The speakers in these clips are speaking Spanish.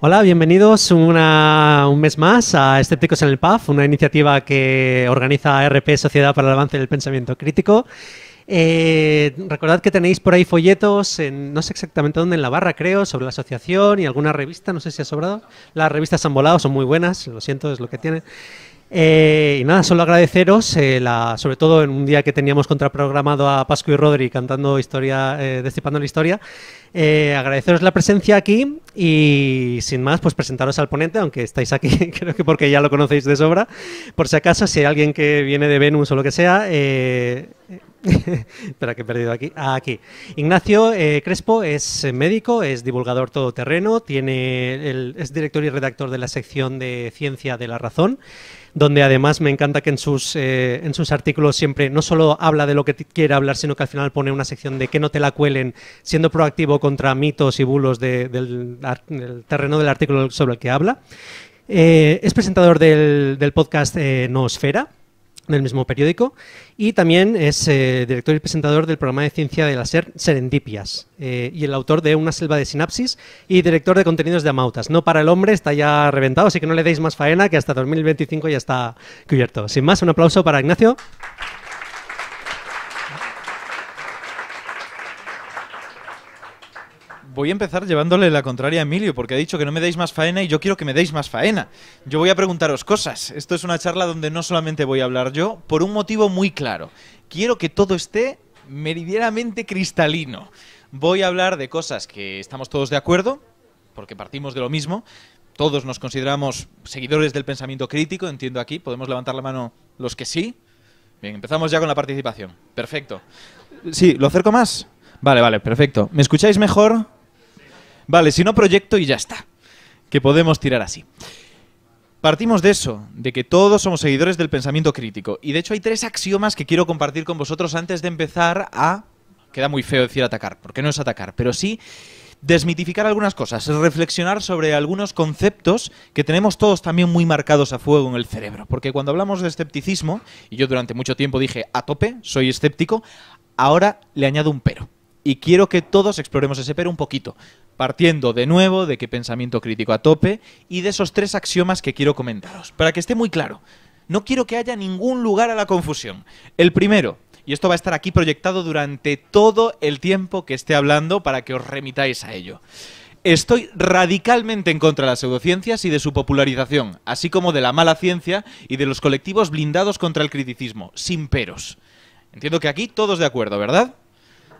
Hola, bienvenidos un mes más a Escépticos en el PAF, una iniciativa que organiza RP Sociedad para el Avance del Pensamiento Crítico. Eh, recordad que tenéis por ahí folletos, en, no sé exactamente dónde, en la barra creo, sobre la asociación y alguna revista, no sé si ha sobrado. Las revistas han volado, son muy buenas, lo siento, es lo que tienen. Eh, y nada, solo agradeceros, eh, la, sobre todo en un día que teníamos contraprogramado a Pascu y Rodri cantando historia, eh, destipando la historia, agradeceros la presencia aquí y sin más, pues presentaros al ponente, aunque estáis aquí, creo que porque ya lo conocéis de sobra, por si acaso, si hay alguien que viene de Venus o lo que sea, Espera, que he perdido aquí. Ah, aquí. Ignacio Crespo es médico, es divulgador todoterreno, tiene el, es director y redactor de la sección de Ciencia de la Razón donde además me encanta que eh, en sus, artículos siempre no solo habla de lo que quiere hablar, sino que al final pone una sección de que no te la cuelen, siendo proactivo contra mitos y bulos del, terreno del artículo sobre el que habla. Eh, es presentador del, podcast eh, No Esfera del mismo periódico, y también es eh, director y presentador del programa de ciencia de la SER Serendipias, eh, y el autor de Una selva de sinapsis, y director de contenidos de Amautas. No para el hombre, está ya reventado, así que no le deis más faena, que hasta 2025 ya está cubierto. Sin más, un aplauso para Ignacio. voy a empezar llevándole la contraria a Emilio, porque ha dicho que no me deis más faena y yo quiero que me deis más faena. Yo voy a preguntaros cosas. Esto es una charla donde no solamente voy a hablar yo, por un motivo muy claro. Quiero que todo esté meridianamente cristalino. Voy a hablar de cosas que estamos todos de acuerdo, porque partimos de lo mismo. Todos nos consideramos seguidores del pensamiento crítico, entiendo aquí. Podemos levantar la mano los que sí. Bien, empezamos ya con la participación. Perfecto. Sí, ¿lo acerco más? Vale, vale, perfecto. ¿Me escucháis mejor? Vale, si no proyecto y ya está. Que podemos tirar así. Partimos de eso, de que todos somos seguidores del pensamiento crítico. Y de hecho hay tres axiomas que quiero compartir con vosotros antes de empezar a... Queda muy feo decir atacar, porque no es atacar, pero sí desmitificar algunas cosas, reflexionar sobre algunos conceptos que tenemos todos también muy marcados a fuego en el cerebro. Porque cuando hablamos de escepticismo, y yo durante mucho tiempo dije a tope, soy escéptico, ahora le añado un pero. Y quiero que todos exploremos ese pero un poquito partiendo de nuevo de que pensamiento crítico a tope y de esos tres axiomas que quiero comentaros, para que esté muy claro. No quiero que haya ningún lugar a la confusión. El primero, y esto va a estar aquí proyectado durante todo el tiempo que esté hablando para que os remitáis a ello. Estoy radicalmente en contra de las pseudociencias y de su popularización, así como de la mala ciencia y de los colectivos blindados contra el criticismo, sin peros. Entiendo que aquí todos de acuerdo, ¿verdad?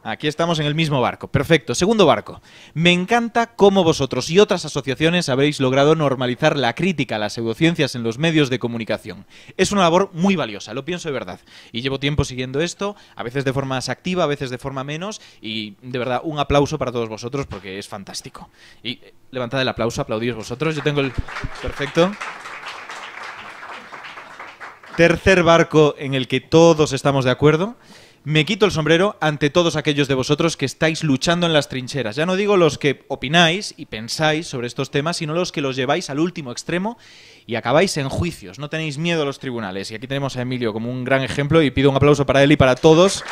Aquí estamos en el mismo barco. Perfecto. Segundo barco. Me encanta cómo vosotros y otras asociaciones habréis logrado normalizar la crítica a las pseudociencias en los medios de comunicación. Es una labor muy valiosa, lo pienso de verdad. Y llevo tiempo siguiendo esto, a veces de forma más activa, a veces de forma menos. Y de verdad, un aplauso para todos vosotros porque es fantástico. Y eh, levantad el aplauso, aplaudíos vosotros. Yo tengo el. Perfecto. Tercer barco en el que todos estamos de acuerdo. Me quito el sombrero ante todos aquellos de vosotros que estáis luchando en las trincheras. Ya no digo los que opináis y pensáis sobre estos temas, sino los que los lleváis al último extremo y acabáis en juicios. No tenéis miedo a los tribunales. Y aquí tenemos a Emilio como un gran ejemplo y pido un aplauso para él y para todos.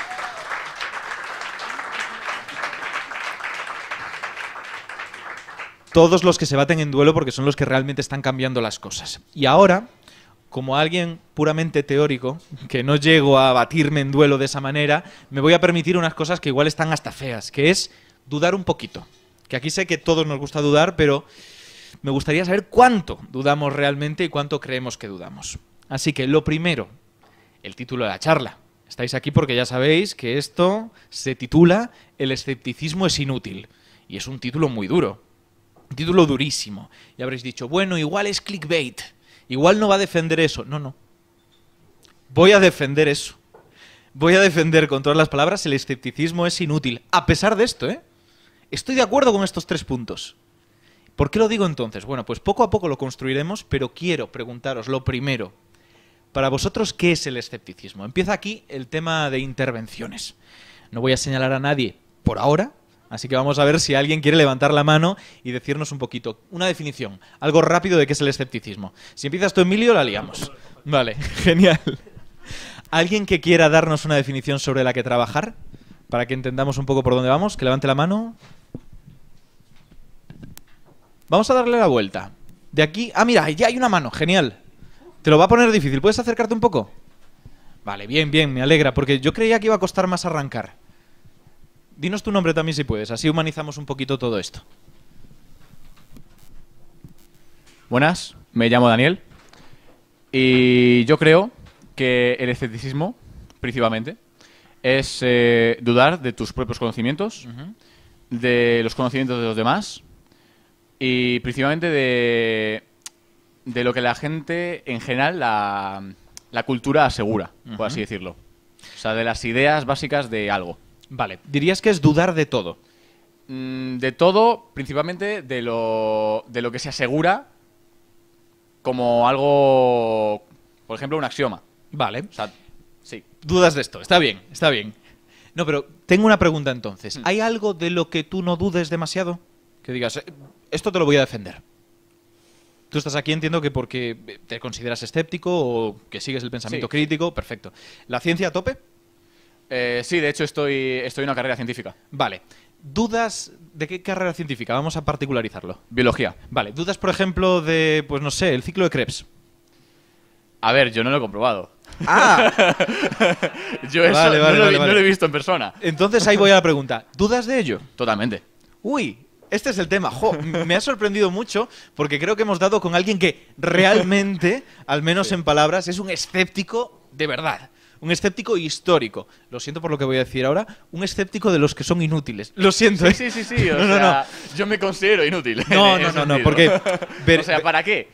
Todos los que se baten en duelo porque son los que realmente están cambiando las cosas. Y ahora como alguien puramente teórico, que no llego a batirme en duelo de esa manera, me voy a permitir unas cosas que igual están hasta feas, que es dudar un poquito. Que aquí sé que a todos nos gusta dudar, pero me gustaría saber cuánto dudamos realmente y cuánto creemos que dudamos. Así que lo primero, el título de la charla. Estáis aquí porque ya sabéis que esto se titula El escepticismo es inútil. Y es un título muy duro, un título durísimo. Y habréis dicho, bueno, igual es clickbait. Igual no va a defender eso. No, no. Voy a defender eso. Voy a defender con todas las palabras el escepticismo es inútil. A pesar de esto, ¿eh? Estoy de acuerdo con estos tres puntos. ¿Por qué lo digo entonces? Bueno, pues poco a poco lo construiremos, pero quiero preguntaros lo primero. Para vosotros, ¿qué es el escepticismo? Empieza aquí el tema de intervenciones. No voy a señalar a nadie por ahora, Así que vamos a ver si alguien quiere levantar la mano y decirnos un poquito, una definición, algo rápido de qué es el escepticismo. Si empiezas tú, Emilio, la liamos. Vale, genial. ¿Alguien que quiera darnos una definición sobre la que trabajar? Para que entendamos un poco por dónde vamos, que levante la mano. Vamos a darle la vuelta. De aquí. Ah, mira, ya hay una mano, genial. Te lo va a poner difícil. ¿Puedes acercarte un poco? Vale, bien, bien, me alegra, porque yo creía que iba a costar más arrancar. Dinos tu nombre también si puedes, así humanizamos un poquito todo esto. Buenas, me llamo Daniel y yo creo que el escepticismo, principalmente, es eh, dudar de tus propios conocimientos, de los conocimientos de los demás y principalmente de, de lo que la gente en general, la, cultura asegura, por así decirlo. O sea, de las ideas básicas de algo. Vale, dirías que es dudar de todo. Mm, de todo, principalmente de lo, de lo que se asegura como algo, por ejemplo, un axioma. Vale. O sí. Dudas de esto, está bien, está bien. No, pero tengo una pregunta entonces. Mm. ¿Hay algo de lo que tú no dudes demasiado? Que digas, eh, esto te lo voy a defender. Tú estás aquí, entiendo que porque te consideras escéptico o que sigues el pensamiento crítico, perfecto. ¿La ciencia a tope? Eh, sí, de hecho estoy, estoy en una carrera científica. Vale. ¿Dudas de qué carrera científica? Vamos a particularizarlo. Biología. Vale. ¿Dudas, por ejemplo, de, pues no sé, el ciclo de Krebs? A ver, yo no lo he comprobado. ¡Ah! yo eso no, lo, he visto en persona. Entonces ahí voy a la pregunta. ¿Dudas de ello? Totalmente. Uy, este es el tema. Jo, me ha sorprendido mucho porque creo que hemos dado con alguien que realmente, al menos en palabras, es un escéptico de verdad un escéptico histórico. Lo siento por lo que voy a decir ahora, un escéptico de los que son inútiles. Lo siento. Sí, ¿eh? sí, sí, yo me considero inútil. No, no, no, no, porque... ¿para qué?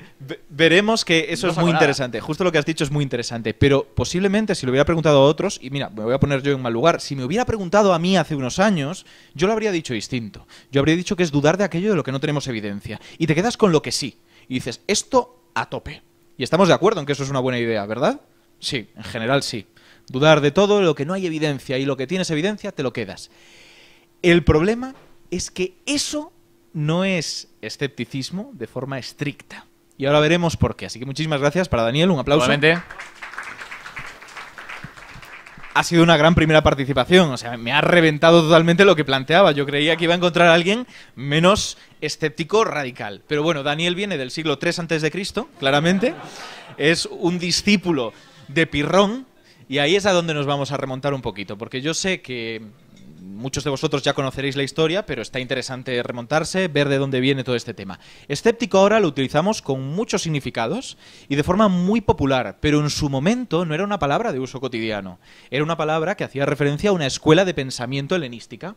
Veremos que eso es muy interesante. Justo lo que has dicho es muy interesante. Pero posiblemente si lo hubiera preguntado a otros, y mira, me voy a poner yo en mal lugar, si me hubiera preguntado a mí hace unos años, yo lo habría dicho distinto. Yo habría dicho que es dudar de aquello de lo que no tenemos evidencia. Y te quedas con lo que sí. Y dices, esto a tope. Y estamos de acuerdo en que eso es una buena idea, ¿verdad? Sí, en general sí. Dudar de todo lo que no hay evidencia y lo que tienes evidencia te lo quedas. El problema es que eso no es escepticismo de forma estricta. Y ahora veremos por qué. Así que muchísimas gracias para Daniel, un aplauso. Ha sido una gran primera participación, o sea, me ha reventado totalmente lo que planteaba. Yo creía que iba a encontrar a alguien menos escéptico radical. Pero bueno, Daniel viene del siglo III antes de Cristo, claramente. Es un discípulo de Pirrón, y ahí es a donde nos vamos a remontar un poquito, porque yo sé que muchos de vosotros ya conoceréis la historia, pero está interesante remontarse, ver de dónde viene todo este tema. Escéptico ahora lo utilizamos con muchos significados y de forma muy popular, pero en su momento no era una palabra de uso cotidiano, era una palabra que hacía referencia a una escuela de pensamiento helenística.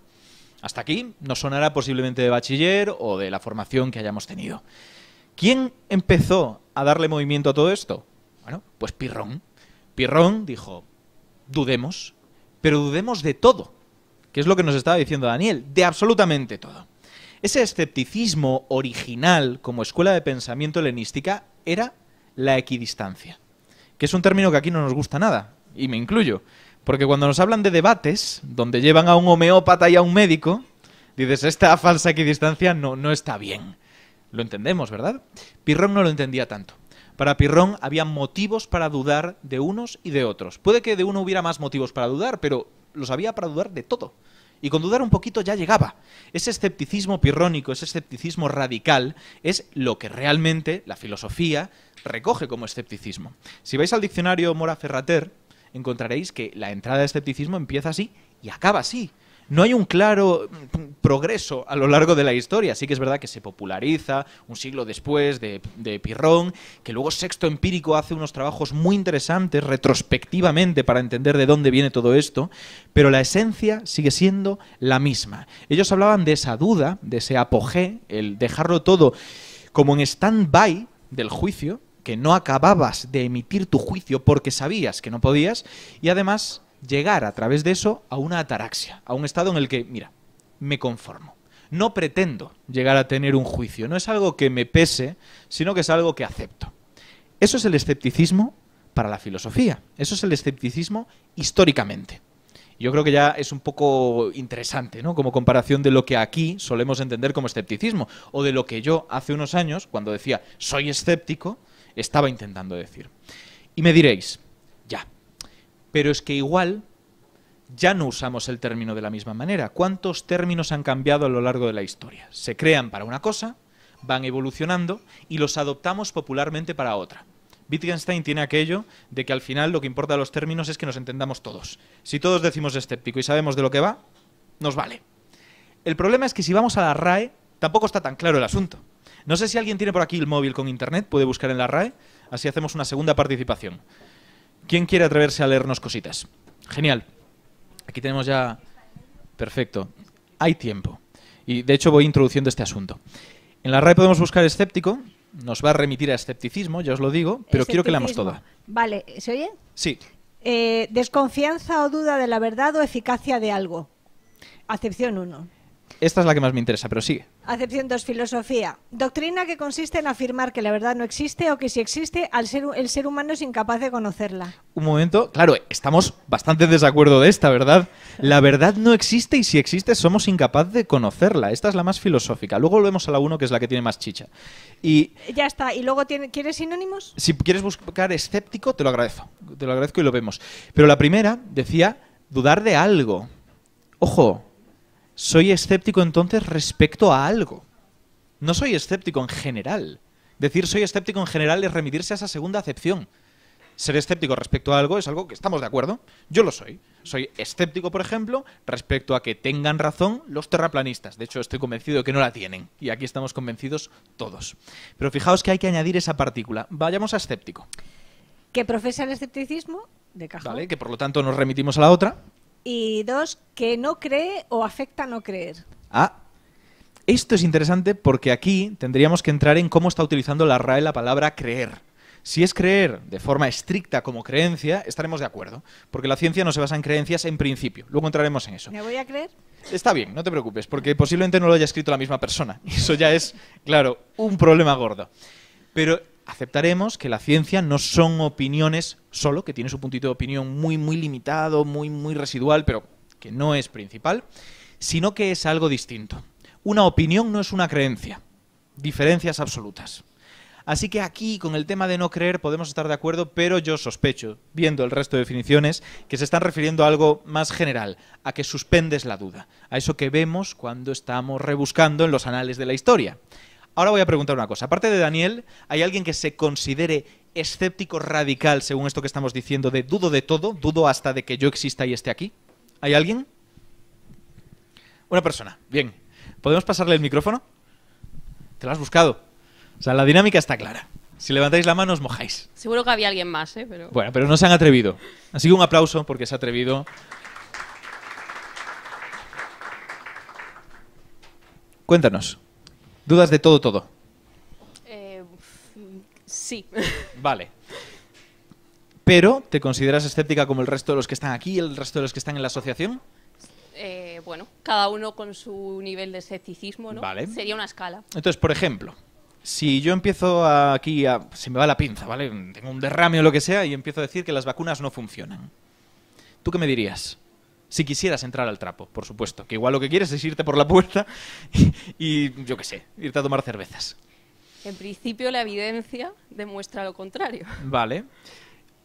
Hasta aquí no sonará posiblemente de bachiller o de la formación que hayamos tenido. ¿Quién empezó a darle movimiento a todo esto? Bueno, pues Pirrón. Pirrón dijo, dudemos, pero dudemos de todo, que es lo que nos estaba diciendo Daniel, de absolutamente todo. Ese escepticismo original como escuela de pensamiento helenística era la equidistancia, que es un término que aquí no nos gusta nada, y me incluyo, porque cuando nos hablan de debates, donde llevan a un homeópata y a un médico, dices, esta falsa equidistancia no, no está bien. Lo entendemos, ¿verdad? Pirrón no lo entendía tanto. Para Pirrón había motivos para dudar de unos y de otros. Puede que de uno hubiera más motivos para dudar, pero los había para dudar de todo. Y con dudar un poquito ya llegaba. Ese escepticismo pirrónico, ese escepticismo radical, es lo que realmente la filosofía recoge como escepticismo. Si vais al diccionario Mora Ferrater, encontraréis que la entrada de escepticismo empieza así y acaba así no hay un claro progreso a lo largo de la historia. Sí que es verdad que se populariza un siglo después de, de Pirrón, que luego Sexto Empírico hace unos trabajos muy interesantes retrospectivamente para entender de dónde viene todo esto, pero la esencia sigue siendo la misma. Ellos hablaban de esa duda, de ese apogé, el dejarlo todo como en stand-by del juicio, que no acababas de emitir tu juicio porque sabías que no podías, y además llegar a través de eso a una ataraxia, a un estado en el que, mira, me conformo. No pretendo llegar a tener un juicio, no es algo que me pese, sino que es algo que acepto. Eso es el escepticismo para la filosofía, eso es el escepticismo históricamente. Yo creo que ya es un poco interesante, ¿no? Como comparación de lo que aquí solemos entender como escepticismo, o de lo que yo hace unos años, cuando decía soy escéptico, estaba intentando decir. Y me diréis, pero es que igual ya no usamos el término de la misma manera. ¿Cuántos términos han cambiado a lo largo de la historia? Se crean para una cosa, van evolucionando y los adoptamos popularmente para otra. Wittgenstein tiene aquello de que al final lo que importa de los términos es que nos entendamos todos. Si todos decimos escéptico y sabemos de lo que va, nos vale. El problema es que si vamos a la RAE, tampoco está tan claro el asunto. No sé si alguien tiene por aquí el móvil con internet, puede buscar en la RAE, así hacemos una segunda participación. ¿Quién quiere atreverse a leernos cositas? Genial. Aquí tenemos ya... Perfecto. Hay tiempo. Y de hecho voy introduciendo este asunto. En la RAE podemos buscar escéptico. Nos va a remitir a escepticismo, ya os lo digo, pero quiero que leamos toda. Vale, ¿se oye? Sí. Eh, desconfianza o duda de la verdad o eficacia de algo. Acepción 1. Esta es la que más me interesa, pero sigue. Acepción 2, filosofía. Doctrina que consiste en afirmar que la verdad no existe o que si existe, el ser humano es incapaz de conocerla. Un momento, claro, estamos bastante en desacuerdo de esta, ¿verdad? La verdad no existe y si existe somos incapaz de conocerla. Esta es la más filosófica. Luego volvemos a la 1, que es la que tiene más chicha. Y ya está, y luego tiene, ¿quieres sinónimos? Si quieres buscar escéptico, te lo agradezco. Te lo agradezco y lo vemos. Pero la primera decía dudar de algo. Ojo, soy escéptico entonces respecto a algo. No soy escéptico en general. Decir soy escéptico en general es remitirse a esa segunda acepción. Ser escéptico respecto a algo es algo que estamos de acuerdo. Yo lo soy. Soy escéptico, por ejemplo, respecto a que tengan razón los terraplanistas. De hecho, estoy convencido de que no la tienen. Y aquí estamos convencidos todos. Pero fijaos que hay que añadir esa partícula. Vayamos a escéptico. Que profesa el escepticismo de cajón. Vale, que por lo tanto nos remitimos a la otra. Y dos, que no cree o afecta no creer. Ah, esto es interesante porque aquí tendríamos que entrar en cómo está utilizando la RAE la palabra creer. Si es creer de forma estricta como creencia, estaremos de acuerdo, porque la ciencia no se basa en creencias en principio. Luego entraremos en eso. ¿Me voy a creer? Está bien, no te preocupes, porque posiblemente no lo haya escrito la misma persona. Eso ya es, claro, un problema gordo. Pero aceptaremos que la ciencia no son opiniones solo, que tiene su puntito de opinión muy, muy limitado, muy, muy residual, pero que no es principal, sino que es algo distinto. Una opinión no es una creencia. Diferencias absolutas. Así que aquí, con el tema de no creer, podemos estar de acuerdo, pero yo sospecho, viendo el resto de definiciones, que se están refiriendo a algo más general, a que suspendes la duda, a eso que vemos cuando estamos rebuscando en los anales de la historia. Ahora voy a preguntar una cosa. Aparte de Daniel, ¿hay alguien que se considere escéptico radical según esto que estamos diciendo de dudo de todo, dudo hasta de que yo exista y esté aquí? ¿Hay alguien? Una persona. Bien. ¿Podemos pasarle el micrófono? Te lo has buscado. O sea, la dinámica está clara. Si levantáis la mano os mojáis. Seguro que había alguien más, ¿eh? Pero... Bueno, pero no se han atrevido. Así que un aplauso porque se ha atrevido. Cuéntanos. ¿Dudas de todo, todo? Eh, sí. Vale. Pero, ¿te consideras escéptica como el resto de los que están aquí, el resto de los que están en la asociación? Eh, bueno, cada uno con su nivel de escepticismo, ¿no? Vale. Sería una escala. Entonces, por ejemplo, si yo empiezo aquí a... Se me va la pinza, ¿vale? Tengo un derrame o lo que sea y empiezo a decir que las vacunas no funcionan. ¿Tú qué me dirías? Si quisieras entrar al trapo, por supuesto. Que igual lo que quieres es irte por la puerta y, yo qué sé, irte a tomar cervezas. En principio la evidencia demuestra lo contrario. Vale.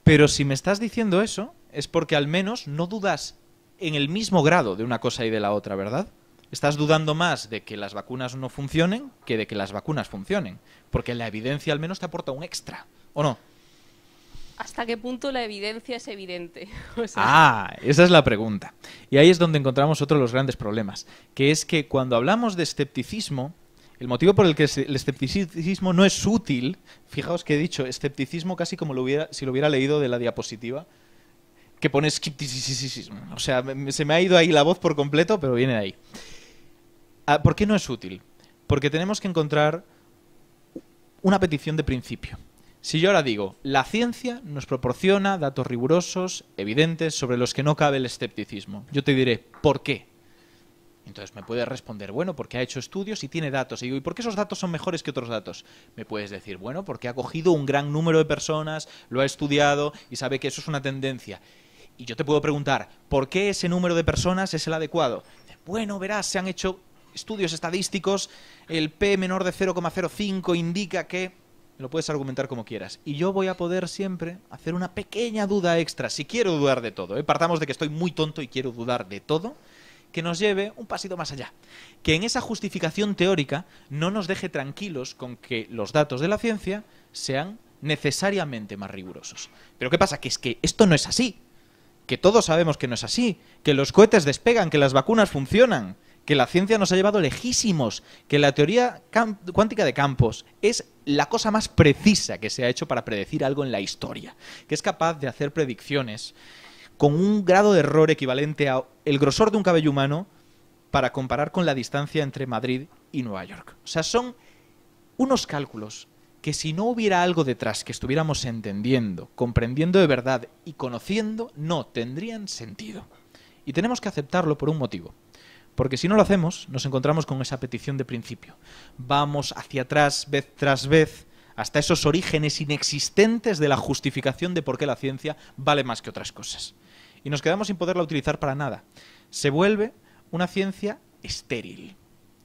Pero si me estás diciendo eso, es porque al menos no dudas en el mismo grado de una cosa y de la otra, ¿verdad? Estás dudando más de que las vacunas no funcionen que de que las vacunas funcionen. Porque la evidencia al menos te aporta un extra, ¿o no? ¿Hasta qué punto la evidencia es evidente? Ah, esa es la pregunta. Y ahí es donde encontramos otro de los grandes problemas, que es que cuando hablamos de escepticismo, el motivo por el que el escepticismo no es útil, fijaos que he dicho escepticismo casi como si lo hubiera leído de la diapositiva, que pone escepticismo. O sea, se me ha ido ahí la voz por completo, pero viene ahí. Ah, ¿Por qué no es útil? Porque tenemos que encontrar una petición de principio. Si yo ahora digo, la ciencia nos proporciona datos rigurosos, evidentes, sobre los que no cabe el escepticismo, yo te diré, ¿por qué? Entonces me puedes responder, bueno, porque ha hecho estudios y tiene datos. Y digo, ¿y por qué esos datos son mejores que otros datos? Me puedes decir, bueno, porque ha cogido un gran número de personas, lo ha estudiado y sabe que eso es una tendencia. Y yo te puedo preguntar, ¿por qué ese número de personas es el adecuado? Bueno, verás, se han hecho estudios estadísticos, el P menor de 0,05 indica que lo puedes argumentar como quieras. Y yo voy a poder siempre hacer una pequeña duda extra, si quiero dudar de todo. ¿eh? Partamos de que estoy muy tonto y quiero dudar de todo, que nos lleve un pasito más allá. Que en esa justificación teórica no nos deje tranquilos con que los datos de la ciencia sean necesariamente más rigurosos. Pero ¿qué pasa? Que es que esto no es así. Que todos sabemos que no es así. Que los cohetes despegan, que las vacunas funcionan, que la ciencia nos ha llevado lejísimos, que la teoría cuántica de campos es la cosa más precisa que se ha hecho para predecir algo en la historia, que es capaz de hacer predicciones con un grado de error equivalente a el grosor de un cabello humano para comparar con la distancia entre Madrid y Nueva York. O sea, son unos cálculos que si no hubiera algo detrás que estuviéramos entendiendo, comprendiendo de verdad y conociendo, no tendrían sentido. Y tenemos que aceptarlo por un motivo. Porque si no lo hacemos, nos encontramos con esa petición de principio. Vamos hacia atrás, vez tras vez, hasta esos orígenes inexistentes de la justificación de por qué la ciencia vale más que otras cosas. Y nos quedamos sin poderla utilizar para nada. Se vuelve una ciencia estéril.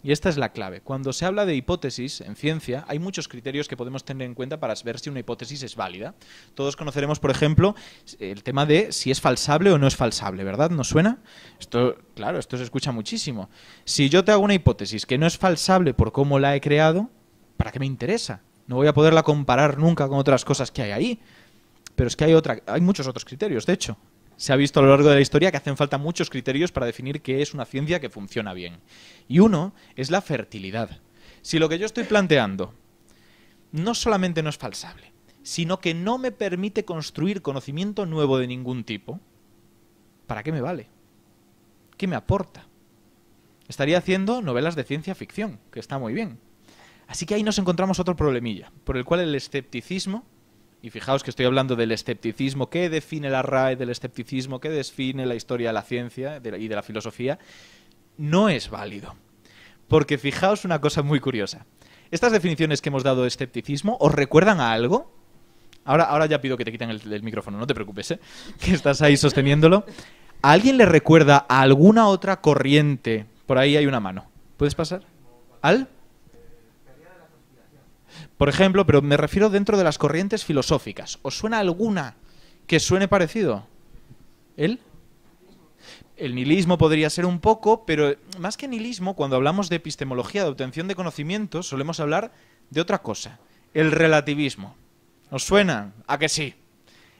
Y esta es la clave. Cuando se habla de hipótesis en ciencia, hay muchos criterios que podemos tener en cuenta para ver si una hipótesis es válida. Todos conoceremos, por ejemplo, el tema de si es falsable o no es falsable, ¿verdad? ¿No suena? Esto, claro, esto se escucha muchísimo. Si yo te hago una hipótesis que no es falsable por cómo la he creado, ¿para qué me interesa? No voy a poderla comparar nunca con otras cosas que hay ahí. Pero es que hay, otra, hay muchos otros criterios, de hecho se ha visto a lo largo de la historia que hacen falta muchos criterios para definir qué es una ciencia que funciona bien. Y uno es la fertilidad. Si lo que yo estoy planteando no solamente no es falsable, sino que no me permite construir conocimiento nuevo de ningún tipo, ¿para qué me vale? ¿Qué me aporta? Estaría haciendo novelas de ciencia ficción, que está muy bien. Así que ahí nos encontramos otro problemilla, por el cual el escepticismo y fijaos que estoy hablando del escepticismo, qué define la RAE del escepticismo, qué define la historia de la ciencia y de la filosofía, no es válido. Porque fijaos una cosa muy curiosa. Estas definiciones que hemos dado de escepticismo, ¿os recuerdan a algo? Ahora, ahora ya pido que te quiten el, micrófono, no te preocupes, ¿eh? que estás ahí sosteniéndolo. ¿A alguien le recuerda a alguna otra corriente? Por ahí hay una mano. ¿Puedes pasar? ¿Al? por ejemplo, pero me refiero dentro de las corrientes filosóficas. ¿Os suena alguna que suene parecido? ¿El? El nihilismo podría ser un poco, pero más que nihilismo, cuando hablamos de epistemología, de obtención de conocimientos, solemos hablar de otra cosa, el relativismo. ¿Os suena? A que sí.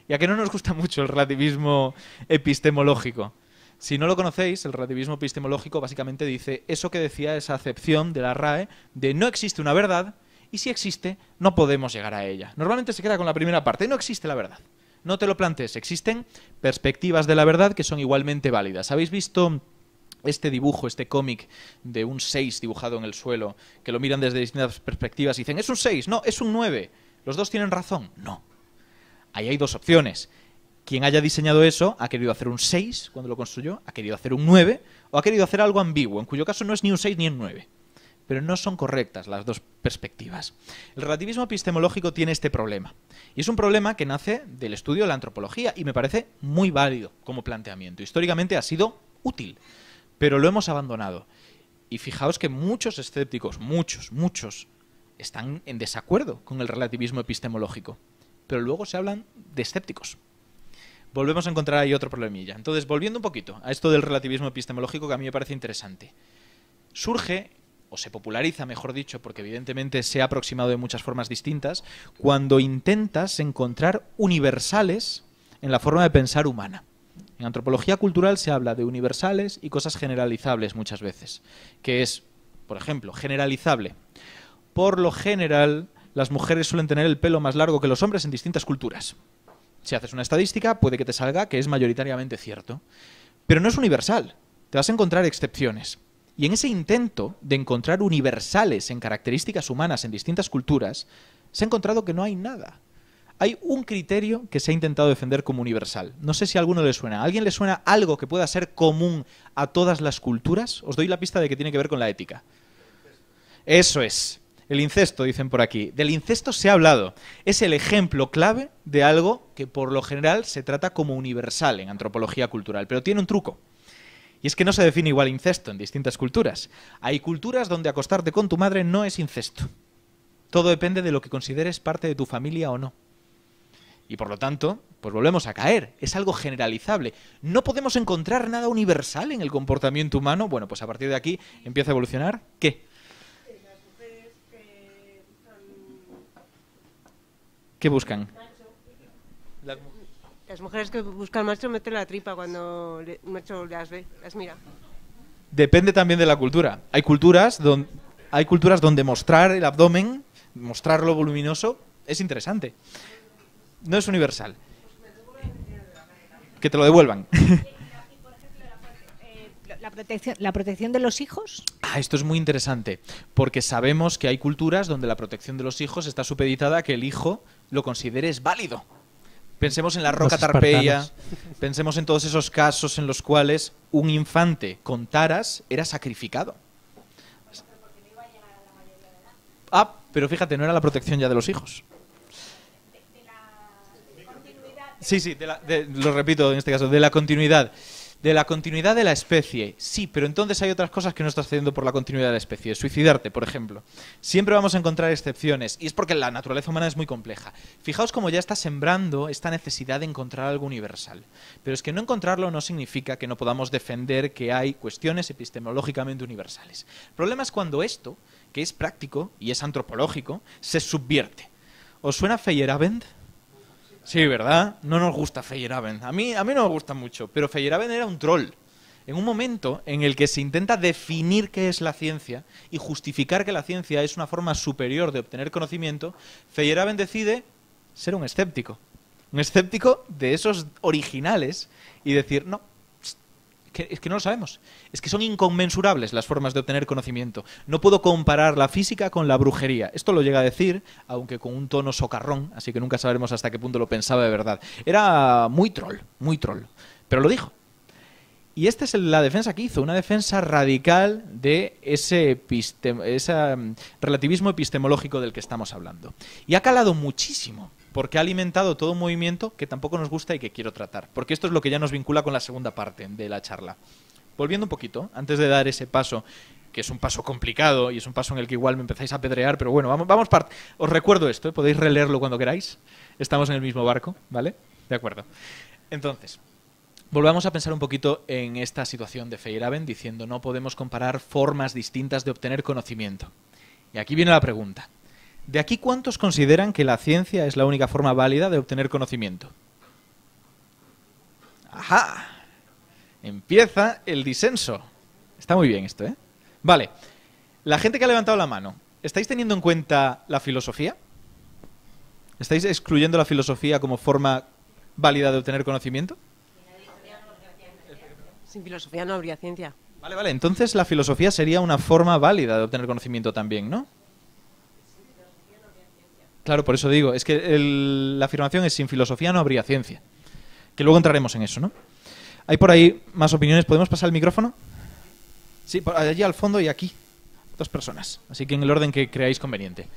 Y a que no nos gusta mucho el relativismo epistemológico. Si no lo conocéis, el relativismo epistemológico básicamente dice eso que decía esa acepción de la RAE de no existe una verdad, y si existe, no podemos llegar a ella. Normalmente se queda con la primera parte. No existe la verdad. No te lo plantes. Existen perspectivas de la verdad que son igualmente válidas. ¿Habéis visto este dibujo, este cómic de un 6 dibujado en el suelo, que lo miran desde distintas perspectivas y dicen, es un 6, no, es un 9. Los dos tienen razón. No. Ahí hay dos opciones. Quien haya diseñado eso ha querido hacer un 6 cuando lo construyó, ha querido hacer un 9 o ha querido hacer algo ambiguo, en cuyo caso no es ni un 6 ni un 9 pero no son correctas las dos perspectivas. El relativismo epistemológico tiene este problema, y es un problema que nace del estudio de la antropología, y me parece muy válido como planteamiento. Históricamente ha sido útil, pero lo hemos abandonado. Y fijaos que muchos escépticos, muchos, muchos, están en desacuerdo con el relativismo epistemológico, pero luego se hablan de escépticos volvemos a encontrar ahí otro problemilla. Entonces, volviendo un poquito a esto del relativismo epistemológico que a mí me parece interesante. Surge o se populariza, mejor dicho, porque evidentemente se ha aproximado de muchas formas distintas, cuando intentas encontrar universales en la forma de pensar humana. En antropología cultural se habla de universales y cosas generalizables muchas veces, que es, por ejemplo, generalizable. Por lo general, las mujeres suelen tener el pelo más largo que los hombres en distintas culturas. Si haces una estadística, puede que te salga que es mayoritariamente cierto. Pero no es universal. Te vas a encontrar excepciones. Y en ese intento de encontrar universales en características humanas en distintas culturas, se ha encontrado que no hay nada. Hay un criterio que se ha intentado defender como universal. No sé si a alguno le suena. ¿A alguien le suena algo que pueda ser común a todas las culturas? Os doy la pista de que tiene que ver con la ética. Eso es. El incesto, dicen por aquí. Del incesto se ha hablado. Es el ejemplo clave de algo que por lo general se trata como universal en antropología cultural, pero tiene un truco. Y es que no se define igual incesto en distintas culturas. Hay culturas donde acostarte con tu madre no es incesto. Todo depende de lo que consideres parte de tu familia o no. Y por lo tanto, pues volvemos a caer. Es algo generalizable. No podemos encontrar nada universal en el comportamiento humano. Bueno, pues a partir de aquí empieza a evolucionar. ¿Qué? ¿Qué buscan? Las mujeres que buscan macho meten la tripa cuando el macho las ve, las mira. Depende también de la cultura. Hay culturas donde, hay culturas donde mostrar el abdomen, mostrar lo voluminoso, es interesante. No es universal. Que te lo devuelvan. La protección, de los hijos. Ah, esto es muy interesante, porque sabemos que hay culturas donde la protección de los hijos está supeditada a que el hijo lo consideres válido. Pensemos en la Roca Tarpeya, pensemos en todos esos casos en los cuales un infante con taras era sacrificado. Ah, pero fíjate, no era la protección ya de los hijos. Sí, sí, de la, lo repito en este caso, de la continuidad de la continuidad de la especie. Sí, pero entonces hay otras cosas que no estás haciendo por la continuidad de la especie. Suicidarte, por ejemplo. Siempre vamos a encontrar excepciones, y es porque la naturaleza humana es muy compleja. Fijaos cómo ya está sembrando esta necesidad de encontrar algo universal. Pero es que no encontrarlo no significa que no podamos defender que hay cuestiones epistemológicamente universales. El problema es cuando esto, que es práctico y es antropológico, se subvierte. ¿Os suena Feyerabend? Sí, ¿verdad? No nos gusta Feyerabend. A mí, a mí no me gusta mucho, pero Feyerabend era un troll. En un momento en el que se intenta definir qué es la ciencia y justificar que la ciencia es una forma superior de obtener conocimiento, Feyerabend decide ser un escéptico. Un escéptico de esos originales y decir, no, es que no lo sabemos. Es que son inconmensurables las formas de obtener conocimiento. No puedo comparar la física con la brujería. Esto lo llega a decir, aunque con un tono socarrón, así que nunca sabremos hasta qué punto lo pensaba de verdad. Era muy troll, muy troll. Pero lo dijo. Y esta es la defensa que hizo, una defensa radical de ese, ese mm, relativismo epistemológico del que estamos hablando. Y ha calado muchísimo porque ha alimentado todo un movimiento que tampoco nos gusta y que quiero tratar, porque esto es lo que ya nos vincula con la segunda parte de la charla. Volviendo un poquito, antes de dar ese paso, que es un paso complicado y es un paso en el que igual me empezáis a pedrear, pero bueno, vamos, vamos os recuerdo esto, ¿eh? podéis releerlo cuando queráis, estamos en el mismo barco, ¿vale? De acuerdo. Entonces, Volvamos a pensar un poquito en esta situación de Feiraben, diciendo no podemos comparar formas distintas de obtener conocimiento. Y aquí viene la pregunta. ¿De aquí cuántos consideran que la ciencia es la única forma válida de obtener conocimiento? ¡Ajá! Empieza el disenso. Está muy bien esto, ¿eh? Vale. La gente que ha levantado la mano, ¿estáis teniendo en cuenta la filosofía? ¿Estáis excluyendo la filosofía como forma válida de obtener conocimiento? Sin filosofía no habría ciencia. Vale, vale. Entonces la filosofía sería una forma válida de obtener conocimiento también, ¿no? Claro, por eso digo, es que la afirmación es sin filosofía no habría ciencia. Que luego entraremos en eso, ¿no? Hay por ahí más opiniones. ¿Podemos pasar el micrófono? Sí, por allí al fondo y aquí. Dos personas. Así que en el orden que creáis conveniente.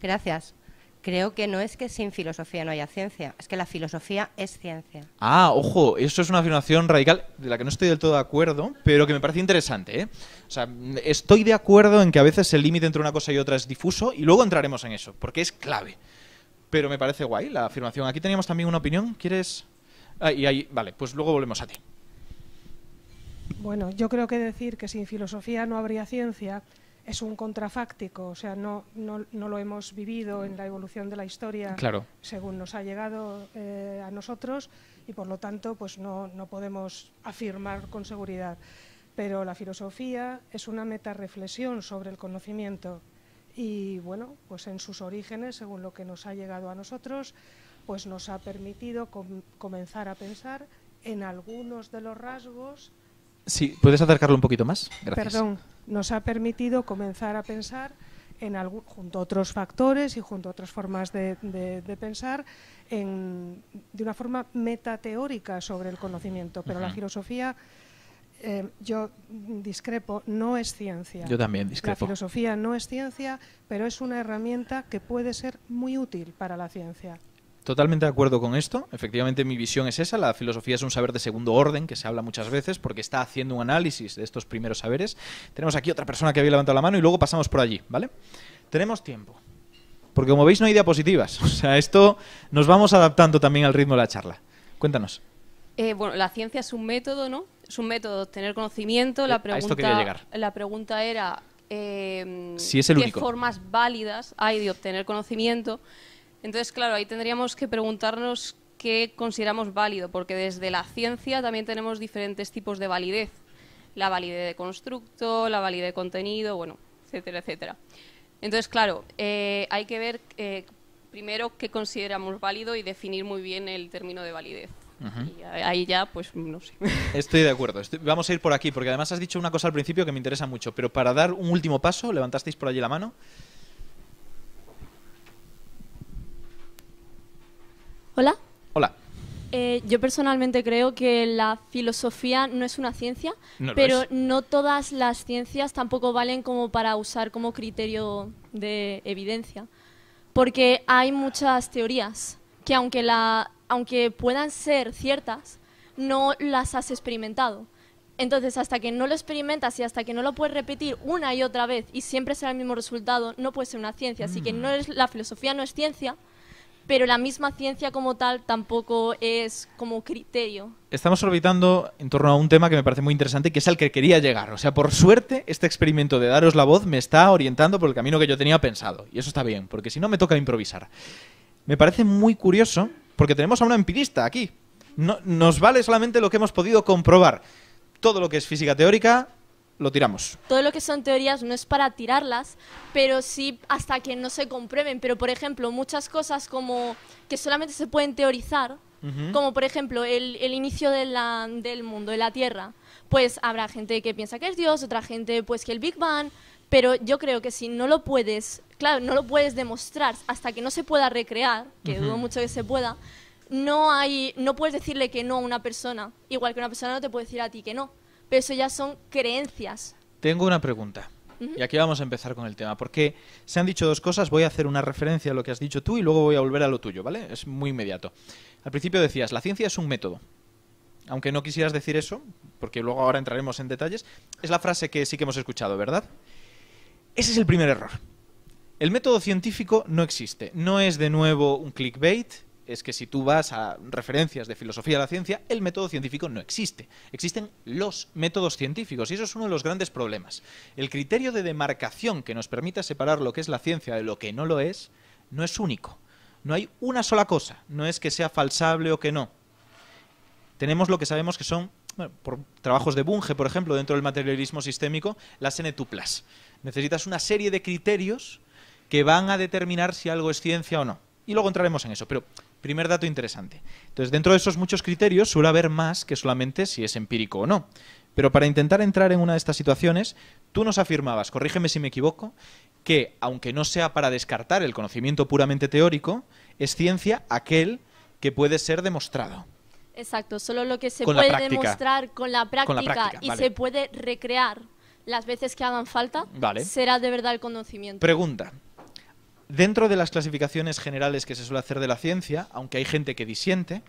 Gracias creo que no es que sin filosofía no haya ciencia, es que la filosofía es ciencia. Ah, ojo, eso es una afirmación radical de la que no estoy del todo de acuerdo, pero que me parece interesante. ¿eh? O sea, estoy de acuerdo en que a veces el límite entre una cosa y otra es difuso y luego entraremos en eso, porque es clave. Pero me parece guay la afirmación. Aquí teníamos también una opinión, ¿quieres? Ah, vale, pues luego volvemos a ti. Bueno, yo creo que decir que sin filosofía no habría ciencia es un contrafáctico, o sea, no, no, lo hemos vivido en la evolución de la historia según nos ha llegado eh, a nosotros y por lo tanto pues no, podemos afirmar con seguridad. Pero la filosofía es una reflexión sobre el conocimiento y bueno, pues en sus orígenes, según lo que nos ha llegado a nosotros, pues nos ha permitido comenzar a pensar en algunos de los rasgos Sí, ¿puedes acercarlo un poquito más? Perdón, nos ha permitido comenzar a pensar en junto a otros factores y junto a otras formas de, pensar en, de una forma metateórica sobre el conocimiento, pero la filosofía eh, yo discrepo, no es ciencia. Yo también discrepo. La filosofía no es ciencia, pero es una herramienta que puede ser muy útil para la ciencia. Totalmente de acuerdo con esto. Efectivamente, mi visión es esa. La filosofía es un saber de segundo orden, que se habla muchas veces, porque está haciendo un análisis de estos primeros saberes. Tenemos aquí otra persona que había levantado la mano y luego pasamos por allí, ¿vale? Tenemos tiempo. Porque como veis, no hay diapositivas. O sea, esto nos vamos adaptando también al ritmo de la charla. Cuéntanos. Eh, bueno, la ciencia es un método, ¿no? Es un método de obtener conocimiento. La eh, pregunta, La pregunta era eh, si es ¿qué formas válidas hay de obtener conocimiento? Entonces, claro, ahí tendríamos que preguntarnos qué consideramos válido, porque desde la ciencia también tenemos diferentes tipos de validez. La validez de constructo, la validez de contenido, bueno, etcétera, etcétera. Entonces, claro, eh, hay que ver eh, primero qué consideramos válido y definir muy bien el término de validez. ahí ya, pues no sé. Estoy de acuerdo. vamos a ir por aquí, porque además has dicho una cosa al principio que me interesa mucho, pero para dar un último paso, levantasteis por allí la mano. Hola. Hola. Eh, yo personalmente creo que la filosofía no es una ciencia, pero no todas las ciencias tampoco valen como para usar como criterio de evidencia, porque hay muchas teorías que aunque, la, aunque puedan ser ciertas, no las has experimentado. Entonces, hasta que no lo experimentas y hasta que no lo puedes repetir una y otra vez y siempre será el mismo resultado, no puede ser una ciencia. Así que no mm. es, la filosofía no es ciencia, pero la misma ciencia como tal tampoco es como criterio. Estamos orbitando en torno a un tema que me parece muy interesante, y que es al que quería llegar. O sea, por suerte, este experimento de daros la voz me está orientando por el camino que yo tenía pensado. Y eso está bien, porque si no me toca improvisar. Me parece muy curioso, porque tenemos a una empirista aquí. No, nos vale solamente lo que hemos podido comprobar. Todo lo que es física teórica lo tiramos. Todo lo que son teorías no es para tirarlas, pero sí hasta que no se comprueben. Pero, por ejemplo, muchas cosas como que solamente se pueden teorizar, como por ejemplo el, inicio del mundo, de la Tierra, pues habrá gente que piensa que es Dios, otra gente pues que el Big Bang, pero yo creo que si no lo puedes, claro, no lo puedes demostrar hasta que no se pueda recrear, que dudo mucho que se pueda, no hay, no puedes decirle que no a una persona, igual que una persona no te puede decir a ti que no pero eso ya son creencias. Tengo una pregunta. Y aquí vamos a empezar con el tema, porque se han dicho dos cosas, voy a hacer una referencia a lo que has dicho tú y luego voy a volver a lo tuyo, ¿vale? Es muy inmediato. Al principio decías, la ciencia es un método. Aunque no quisieras decir eso, porque luego ahora entraremos en detalles, es la frase que sí que hemos escuchado, ¿verdad? Ese es el primer error. El método científico no existe. No es de nuevo un clickbait, es que si tú vas a referencias de filosofía de la ciencia, el método científico no existe. Existen los métodos científicos y eso es uno de los grandes problemas. El criterio de demarcación que nos permita separar lo que es la ciencia de lo que no lo es, no es único. No hay una sola cosa, no es que sea falsable o que no. Tenemos lo que sabemos que son, por trabajos de Bunge, por ejemplo, dentro del materialismo sistémico, las N-tuplas. Necesitas una serie de criterios que van a determinar si algo es ciencia o no. Y luego entraremos en eso. Pero Primer dato interesante. Entonces, dentro de esos muchos criterios suele haber más que solamente si es empírico o no. Pero para intentar entrar en una de estas situaciones, tú nos afirmabas, corrígeme si me equivoco, que aunque no sea para descartar el conocimiento puramente teórico, es ciencia aquel que puede ser demostrado. Exacto, solo lo que se puede demostrar con la práctica, y se puede recrear las veces que hagan falta, será de verdad el conocimiento. Pregunta, Dentro de las clasificaciones generales que se suele hacer de la ciencia, aunque hay gente que disiente,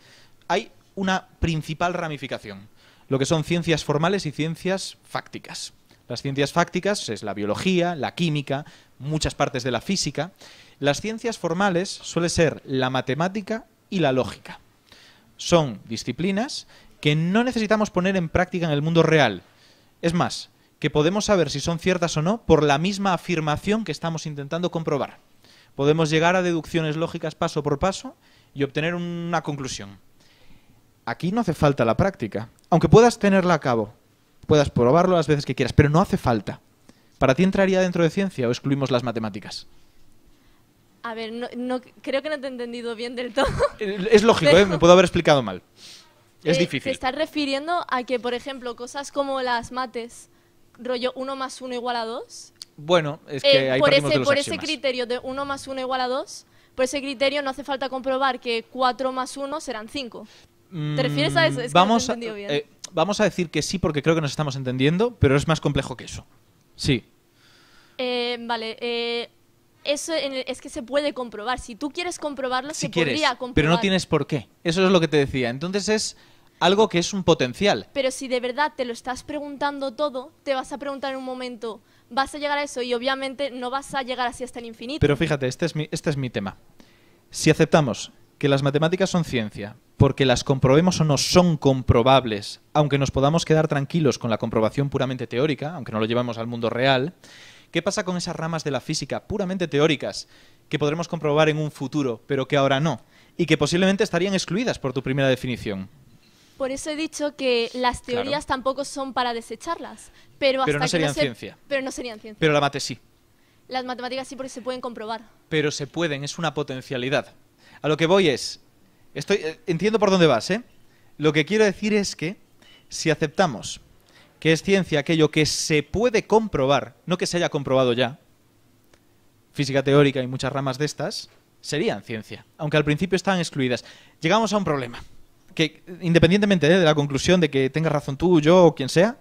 hay una principal ramificación, lo que son ciencias formales y ciencias fácticas. Las ciencias fácticas es la biología, la química, muchas partes de la física. Las ciencias formales suele ser la matemática y la lógica. Son disciplinas que no necesitamos poner en práctica en el mundo real. Es más, que podemos saber si son ciertas o no por la misma afirmación que estamos intentando comprobar podemos llegar a deducciones lógicas paso por paso y obtener una conclusión. Aquí no hace falta la práctica, aunque puedas tenerla a cabo, puedas probarlo las veces que quieras, pero no hace falta. ¿Para ti entraría dentro de ciencia o excluimos las matemáticas? A ver, no, creo que no te he entendido bien del todo. Es lógico, ¿eh? me puedo haber explicado mal. Es eh, difícil. Te estás refiriendo a que, por ejemplo, cosas como las mates, rollo 1 más 1 igual a 2. Bueno, es que hay eh, ahí por ese, Por ese criterio de 1 más 1 igual a 2, por ese criterio no hace falta comprobar que 4 más 1 serán 5. ¿Te refieres a mm, eso? Es vamos, que no a, eh, vamos a decir que sí porque creo que nos estamos entendiendo, pero es más complejo que eso. Sí. Eh, vale, eso es que se puede comprobar. Si tú quieres comprobarlo, se podría comprobar. Pero no tienes por qué. Eso es lo que te decía. Entonces es algo que es un potencial. Pero si de verdad te lo estás preguntando todo, te vas a preguntar en un momento, vas a llegar a eso y obviamente no vas a llegar así hasta el infinito. Pero fíjate, este es mi, este es mi tema. Si aceptamos que las matemáticas son ciencia, porque las comprobemos o no son comprobables, aunque nos podamos quedar tranquilos con la comprobación puramente teórica, aunque no lo llevamos al mundo real, ¿qué pasa con esas ramas de la física puramente teóricas que podremos comprobar en un futuro, pero que ahora no? Y que posiblemente estarían excluidas por tu primera definición. Por eso he dicho que las teorías tampoco son para desecharlas. Pero, no serían ciencia. Pero no serían Pero la mate sí. Las matemáticas sí porque se pueden comprobar. Pero se pueden, es una potencialidad. A lo que voy es, estoy, eh, entiendo por dónde vas, ¿eh? Lo que quiero decir es que si aceptamos que es ciencia aquello que se puede comprobar, no que se haya comprobado ya, física teórica y muchas ramas de estas, serían ciencia, aunque al principio estaban excluidas. Llegamos a un problema que independientemente ¿eh? de la conclusión de que tengas razón tú, yo o quien sea,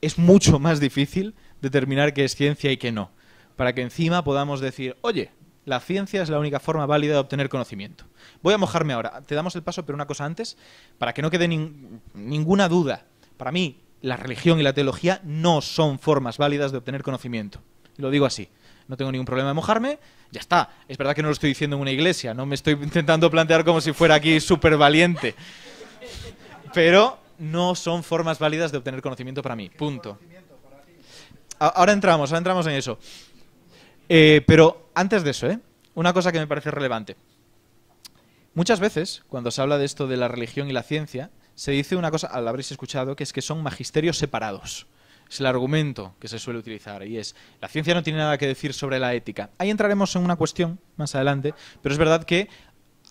es mucho más difícil determinar qué es ciencia y qué no. Para que encima podamos decir, oye, la ciencia es la única forma válida de obtener conocimiento. Voy a mojarme ahora. Te damos el paso, pero una cosa antes, para que no quede ninguna duda. Para mí, la religión y la teología no son formas válidas de obtener conocimiento. lo digo así no tengo ningún problema de mojarme, ya está. Es verdad que no lo estoy diciendo en una iglesia, no me estoy intentando plantear como si fuera aquí súper valiente. Pero no son formas válidas de obtener conocimiento para mí, punto. Ahora entramos, ahora entramos en eso. Eh, pero antes de eso, ¿eh? una cosa que me parece relevante. Muchas veces, cuando se habla de esto de la religión y la ciencia, se dice una cosa, la habréis escuchado, que es que son magisterios separados es el argumento que se suele utilizar y es la ciencia no tiene nada que decir sobre la ética. Ahí entraremos en una cuestión más adelante, pero es verdad que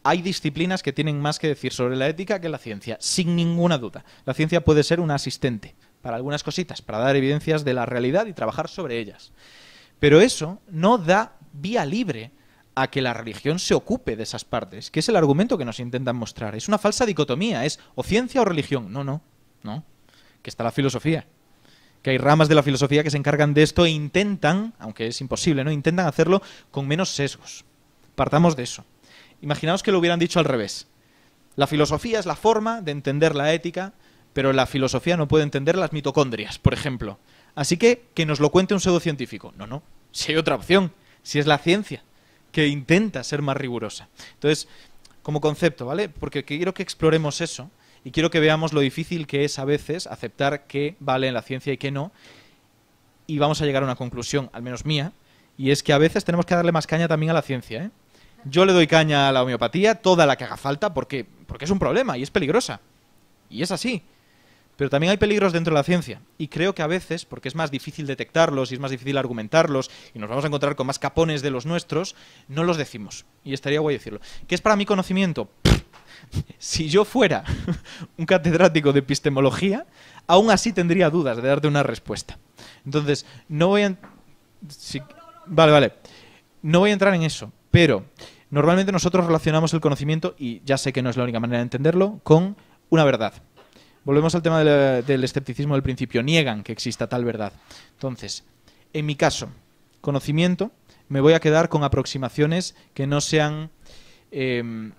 hay disciplinas que tienen más que decir sobre la ética que la ciencia, sin ninguna duda. La ciencia puede ser un asistente para algunas cositas, para dar evidencias de la realidad y trabajar sobre ellas. Pero eso no da vía libre a que la religión se ocupe de esas partes, que es el argumento que nos intentan mostrar. Es una falsa dicotomía, es o ciencia o religión. No, no, no. Que está la filosofía, que hay ramas de la filosofía que se encargan de esto e intentan, aunque es imposible, ¿no? Intentan hacerlo con menos sesgos. Partamos de eso. Imaginaos que lo hubieran dicho al revés. La filosofía es la forma de entender la ética, pero la filosofía no puede entender las mitocondrias, por ejemplo. Así que que nos lo cuente un pseudocientífico. No, no. Si hay otra opción, si es la ciencia, que intenta ser más rigurosa. Entonces, como concepto, ¿vale? Porque quiero que exploremos eso y quiero que veamos lo difícil que es a veces aceptar qué vale en la ciencia y qué no. Y vamos a llegar a una conclusión, al menos mía, y es que a veces tenemos que darle más caña también a la ciencia. ¿eh? Yo le doy caña a la homeopatía, toda la que haga falta, porque, porque es un problema y es peligrosa. Y es así. Pero también hay peligros dentro de la ciencia. Y creo que a veces, porque es más difícil detectarlos y es más difícil argumentarlos, y nos vamos a encontrar con más capones de los nuestros, no los decimos. Y estaría guay decirlo. ¿Qué es para mi conocimiento? si yo fuera un catedrático de epistemología, aún así tendría dudas de darte una respuesta. Entonces, no voy a... Vale, vale. No voy a entrar en eso, pero normalmente nosotros relacionamos el conocimiento, y ya sé que no es la única manera de entenderlo, con una verdad. Volvemos al tema del, escepticismo del principio. Niegan que exista tal verdad. Entonces, en mi caso, conocimiento, me voy a quedar con aproximaciones que no sean eh,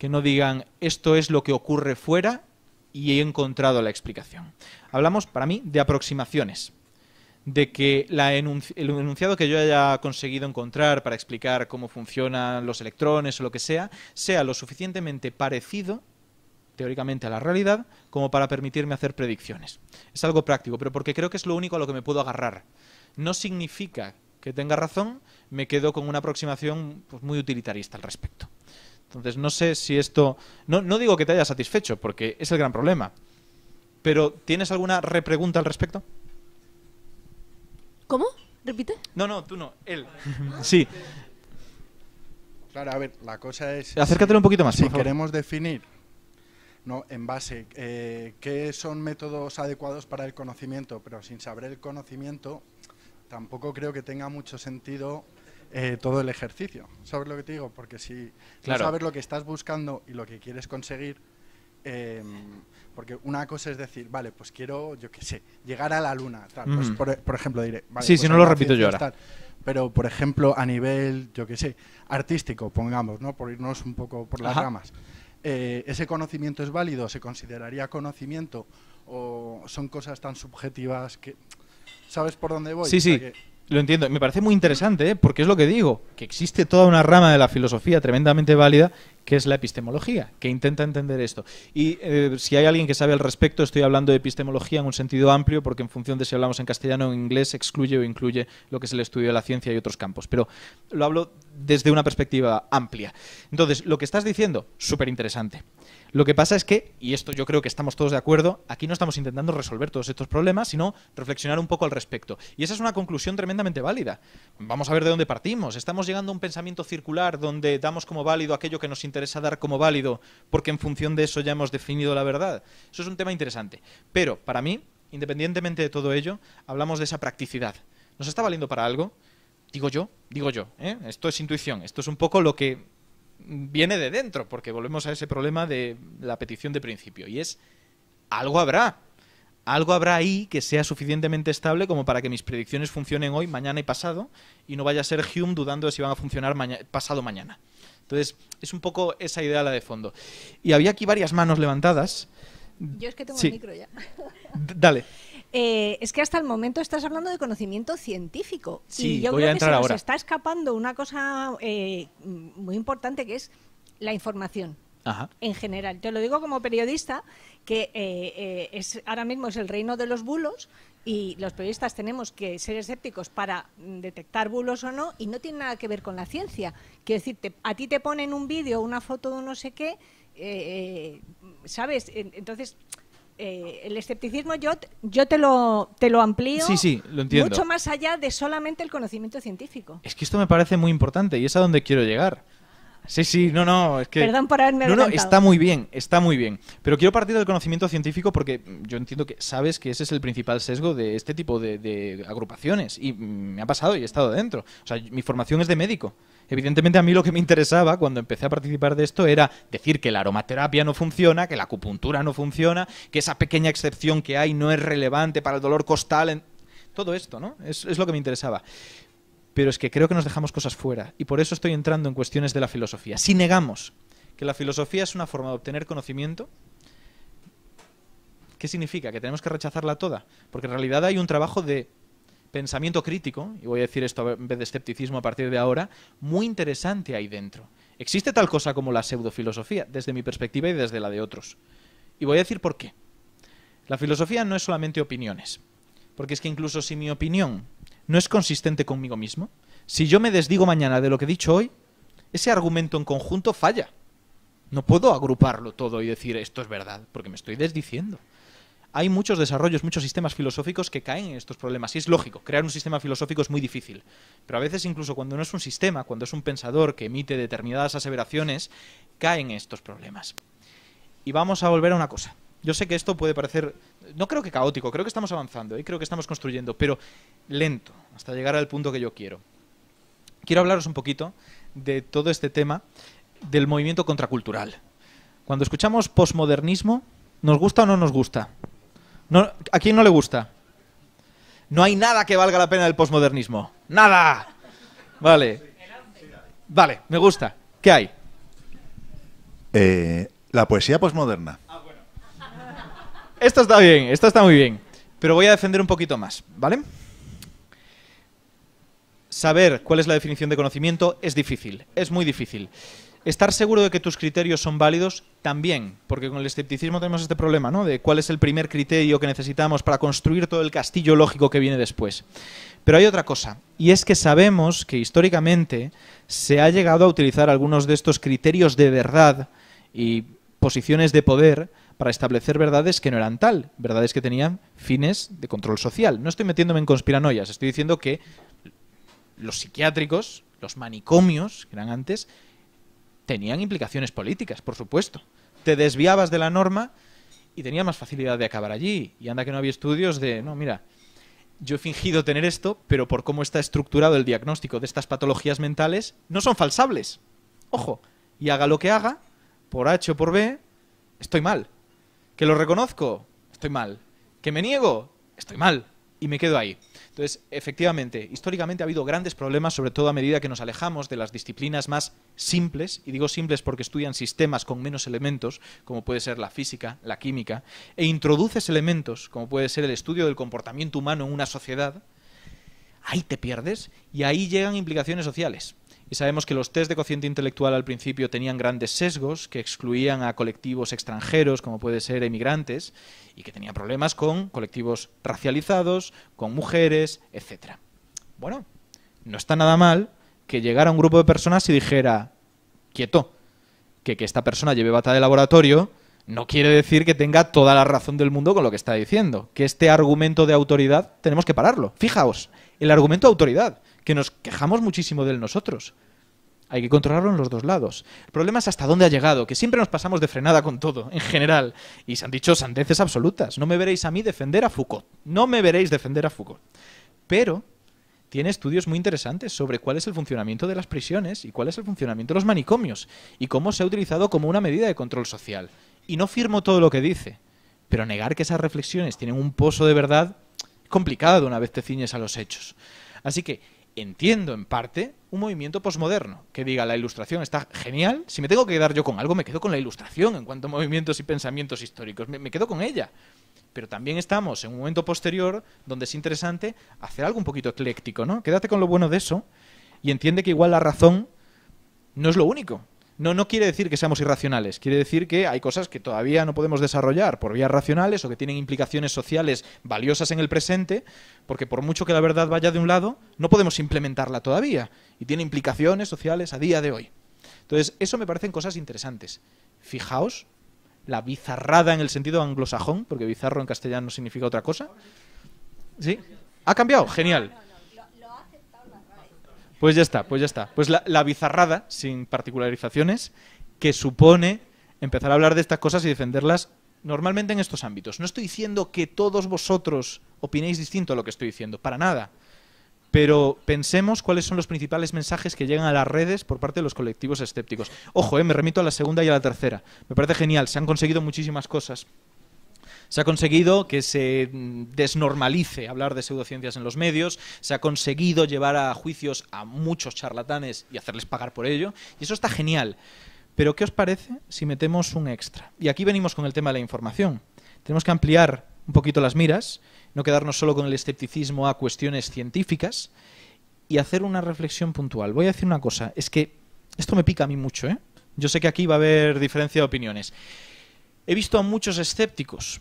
que no digan esto es lo que ocurre fuera y he encontrado la explicación. Hablamos, para mí, de aproximaciones, de que el enunciado que yo haya conseguido encontrar para explicar cómo funcionan los electrones o lo que sea, sea lo suficientemente parecido teóricamente a la realidad como para permitirme hacer predicciones. Es algo práctico, pero porque creo que es lo único a lo que me puedo agarrar. No significa que tenga razón, me quedo con una aproximación pues, muy utilitarista al respecto. Entonces no sé si esto... No, no digo que te haya satisfecho, porque es el gran problema. Pero ¿tienes alguna repregunta al respecto? ¿Cómo? ¿Repite? No, no, tú no, él. sí. Claro, a ver, la cosa es... Acércatelo un poquito más. Si queremos definir ¿no? en base eh, qué son métodos adecuados para el conocimiento, pero sin saber el conocimiento, tampoco creo que tenga mucho sentido eh, todo el ejercicio. ¿Sabes lo que te digo? Porque si claro. no sabes lo que estás buscando y lo que quieres conseguir, em, porque una cosa es decir, vale, pues quiero, yo qué sé, llegar a la luna. Pues mm. e-, por, ejemplo, diré. Vale, sí, si pues no lo repito yo ahora. Pero, por ejemplo, a nivel, yo qué sé, artístico, pongamos, ¿no? Por irnos un poco por las ramas. Eh, ¿Ese conocimiento es válido? ¿Se consideraría conocimiento? ¿O son cosas tan subjetivas que... ¿Sabes por dónde voy? Sí, sí. Lo entiendo. Me parece muy interesante, ¿eh? porque es lo que digo, que existe toda una rama de la filosofía tremendamente válida que es la epistemología, que intenta entender esto. Y eh, si hay alguien que sabe al respecto, estoy hablando de epistemología en un sentido amplio, porque en función de si hablamos en castellano o en inglés, excluye o incluye lo que es el estudio de la ciencia y otros campos. Pero lo hablo desde una perspectiva amplia. Entonces, lo que estás diciendo, súper interesante. Lo que pasa es que, y esto yo creo que estamos todos de acuerdo, aquí no estamos intentando resolver todos estos problemas, sino reflexionar un poco al respecto. Y esa es una conclusión tremendamente válida. Vamos a ver de dónde partimos. Estamos llegando a un pensamiento circular donde damos como válido aquello que nos interesa dar como válido, porque en función de eso ya hemos definido la verdad. Eso es un tema interesante. Pero, para mí, independientemente de todo ello, hablamos de esa practicidad. ¿Nos está valiendo para algo? Digo yo, digo yo. ¿eh? Esto es intuición. Esto es un poco lo que viene de dentro, porque volvemos a ese problema de la petición de principio, y es, algo habrá, algo habrá ahí que sea suficientemente estable como para que mis predicciones funcionen hoy, mañana y pasado, y no vaya a ser Hume dudando de si van a funcionar pasado mañana. Entonces, es un poco esa idea la de fondo. Y había aquí varias manos levantadas. Yo es que tengo el micro ya. dale. Eh, es que hasta el momento estás hablando de conocimiento científico. Sí, y yo creo que se está escapando una cosa eh, muy importante que es la información. En general, te lo digo como periodista, que eh, es, ahora mismo es el reino de los bulos y los periodistas tenemos que ser escépticos para detectar bulos o no y no tiene nada que ver con la ciencia. Quiero decir, a ti te ponen un vídeo, una foto de no sé qué, ¿sabes? Entonces, eh, el escepticismo yo, yo te, lo, te lo amplío mucho más allá de solamente el conocimiento científico. Es que esto me parece muy importante y es a donde quiero llegar. Sí, sí, no, no, es que... Perdón por haberme No, está muy bien, está muy bien. Pero quiero partir del conocimiento científico porque yo entiendo que sabes que ese es el principal sesgo de este tipo de, de agrupaciones y me ha pasado y he estado dentro. O sea, mi formación es de médico. Evidentemente a mí lo que me interesaba cuando empecé a participar de esto era decir que la aromaterapia no funciona, que la acupuntura no funciona, que esa pequeña excepción que hay no es relevante para el dolor costal. Todo esto, ¿no? es lo que me interesaba. Pero es que creo que nos dejamos cosas fuera y por eso estoy entrando en cuestiones de la filosofía. Si negamos que la filosofía es una forma de obtener conocimiento, ¿qué significa? ¿Que tenemos que rechazarla toda? Porque en realidad hay un trabajo de pensamiento crítico, y voy a decir esto en vez de escepticismo a partir de ahora, muy interesante ahí dentro. Existe tal cosa como la pseudofilosofía, desde mi perspectiva y desde la de otros. Y voy a decir por qué. La filosofía no es solamente opiniones, porque es que incluso si mi opinión no es consistente conmigo mismo, si yo me desdigo mañana de lo que he dicho hoy, ese argumento en conjunto falla. No puedo agruparlo todo y decir esto es verdad, porque me estoy desdiciendo hay muchos desarrollos, muchos sistemas filosóficos que caen en estos problemas. Y es lógico, crear un sistema filosófico es muy difícil. Pero a veces incluso cuando no es un sistema, cuando es un pensador que emite determinadas aseveraciones, caen estos problemas. Y vamos a volver a una cosa. Yo sé que esto puede parecer, no creo que caótico, creo que estamos avanzando y creo que estamos construyendo, pero lento, hasta llegar al punto que yo quiero. Quiero hablaros un poquito de todo este tema del movimiento contracultural. Cuando escuchamos posmodernismo, ¿nos gusta o no nos gusta? ¿A quién no le gusta? No hay nada que valga la pena del posmodernismo. ¡Nada! Vale. Vale, me gusta. ¿Qué hay? Eh, la poesía posmoderna. Ah, bueno. Esto está bien, esta está muy bien. Pero voy a defender un poquito más, ¿vale? Saber cuál es la definición de conocimiento es difícil, es muy difícil. Estar seguro de que tus criterios son válidos también, porque con el escepticismo tenemos este problema, ¿no? De cuál es el primer criterio que necesitamos para construir todo el castillo lógico que viene después. Pero hay otra cosa, y es que sabemos que históricamente se ha llegado a utilizar algunos de estos criterios de verdad y posiciones de poder para establecer verdades que no eran tal, verdades que tenían fines de control social. No estoy metiéndome en conspiranoias, estoy diciendo que los psiquiátricos, los manicomios, que eran antes, tenían implicaciones políticas, por supuesto. Te desviabas de la norma y tenía más facilidad de acabar allí. Y anda que no había estudios de, no, mira, yo he fingido tener esto, pero por cómo está estructurado el diagnóstico de estas patologías mentales, no son falsables. Ojo, y haga lo que haga, por H o por B, estoy mal. Que lo reconozco, estoy mal. Que me niego, estoy mal. Y me quedo ahí. Entonces, efectivamente, históricamente ha habido grandes problemas, sobre todo a medida que nos alejamos de las disciplinas más simples, y digo simples porque estudian sistemas con menos elementos, como puede ser la física, la química, e introduces elementos, como puede ser el estudio del comportamiento humano en una sociedad, ahí te pierdes y ahí llegan implicaciones sociales y sabemos que los test de cociente intelectual al principio tenían grandes sesgos que excluían a colectivos extranjeros, como puede ser emigrantes, y que tenían problemas con colectivos racializados, con mujeres, etc. Bueno, no está nada mal que llegara un grupo de personas y dijera, quieto, que que esta persona lleve bata de laboratorio no quiere decir que tenga toda la razón del mundo con lo que está diciendo. Que este argumento de autoridad tenemos que pararlo. Fijaos, el argumento de autoridad que nos quejamos muchísimo de nosotros. Hay que controlarlo en los dos lados. El problema es hasta dónde ha llegado, que siempre nos pasamos de frenada con todo, en general. Y se han dicho sandeces absolutas. No me veréis a mí defender a Foucault. No me veréis defender a Foucault. Pero tiene estudios muy interesantes sobre cuál es el funcionamiento de las prisiones y cuál es el funcionamiento de los manicomios y cómo se ha utilizado como una medida de control social. Y no firmo todo lo que dice, pero negar que esas reflexiones tienen un pozo de verdad es complicado una vez te ciñes a los hechos. Así que entiendo en parte un movimiento posmoderno que diga la ilustración está genial, si me tengo que quedar yo con algo me quedo con la ilustración en cuanto a movimientos y pensamientos históricos, me, me quedo con ella. Pero también estamos en un momento posterior donde es interesante hacer algo un poquito ecléctico, ¿no? Quédate con lo bueno de eso y entiende que igual la razón no es lo único, no, quiere decir que seamos irracionales, quiere decir que hay cosas que todavía no podemos desarrollar por vías racionales o que tienen implicaciones sociales valiosas en el presente, porque por mucho que la verdad vaya de un lado, no podemos implementarla todavía y tiene implicaciones sociales a día de hoy. Entonces, eso me parecen cosas interesantes. Fijaos la bizarrada en el sentido anglosajón, porque bizarro en castellano significa otra cosa. ¿Sí? ¿Ha cambiado? Genial. Pues ya está, pues ya está. Pues la, bizarrada, sin particularizaciones, que supone empezar a hablar de estas cosas y defenderlas normalmente en estos ámbitos. No estoy diciendo que todos vosotros opinéis distinto a lo que estoy diciendo, para nada. Pero pensemos cuáles son los principales mensajes que llegan a las redes por parte de los colectivos escépticos. Ojo, eh, me remito a la segunda y a la tercera. Me parece genial, se han conseguido muchísimas cosas se ha conseguido que se mm, desnormalice hablar de pseudociencias en los medios, se ha conseguido llevar a juicios a muchos charlatanes y hacerles pagar por ello, y eso está genial. Pero ¿qué os parece si metemos un extra? Y aquí venimos con el tema de la información. Tenemos que ampliar un poquito las miras, no quedarnos solo con el escepticismo a cuestiones científicas y hacer una reflexión puntual. Voy a decir una cosa, es que esto me pica a mí mucho, ¿eh? Yo sé que aquí va a haber diferencia de opiniones. He visto a muchos escépticos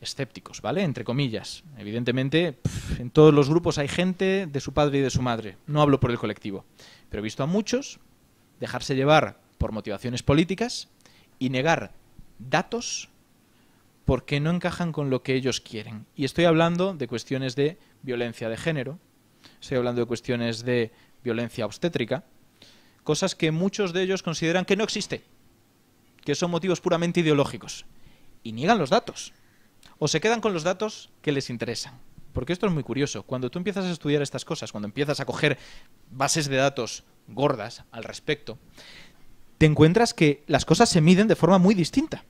escépticos, ¿vale? Entre comillas. Evidentemente, en todos los grupos hay gente de su padre y de su madre. No hablo por el colectivo. Pero he visto a muchos dejarse llevar por motivaciones políticas y negar datos porque no encajan con lo que ellos quieren. Y estoy hablando de cuestiones de violencia de género, estoy hablando de cuestiones de violencia obstétrica, cosas que muchos de ellos consideran que no existe, que son motivos puramente ideológicos. Y niegan los datos o se quedan con los datos que les interesan. Porque esto es muy curioso. Cuando tú empiezas a estudiar estas cosas, cuando empiezas a coger bases de datos gordas al respecto, te encuentras que las cosas se miden de forma muy distinta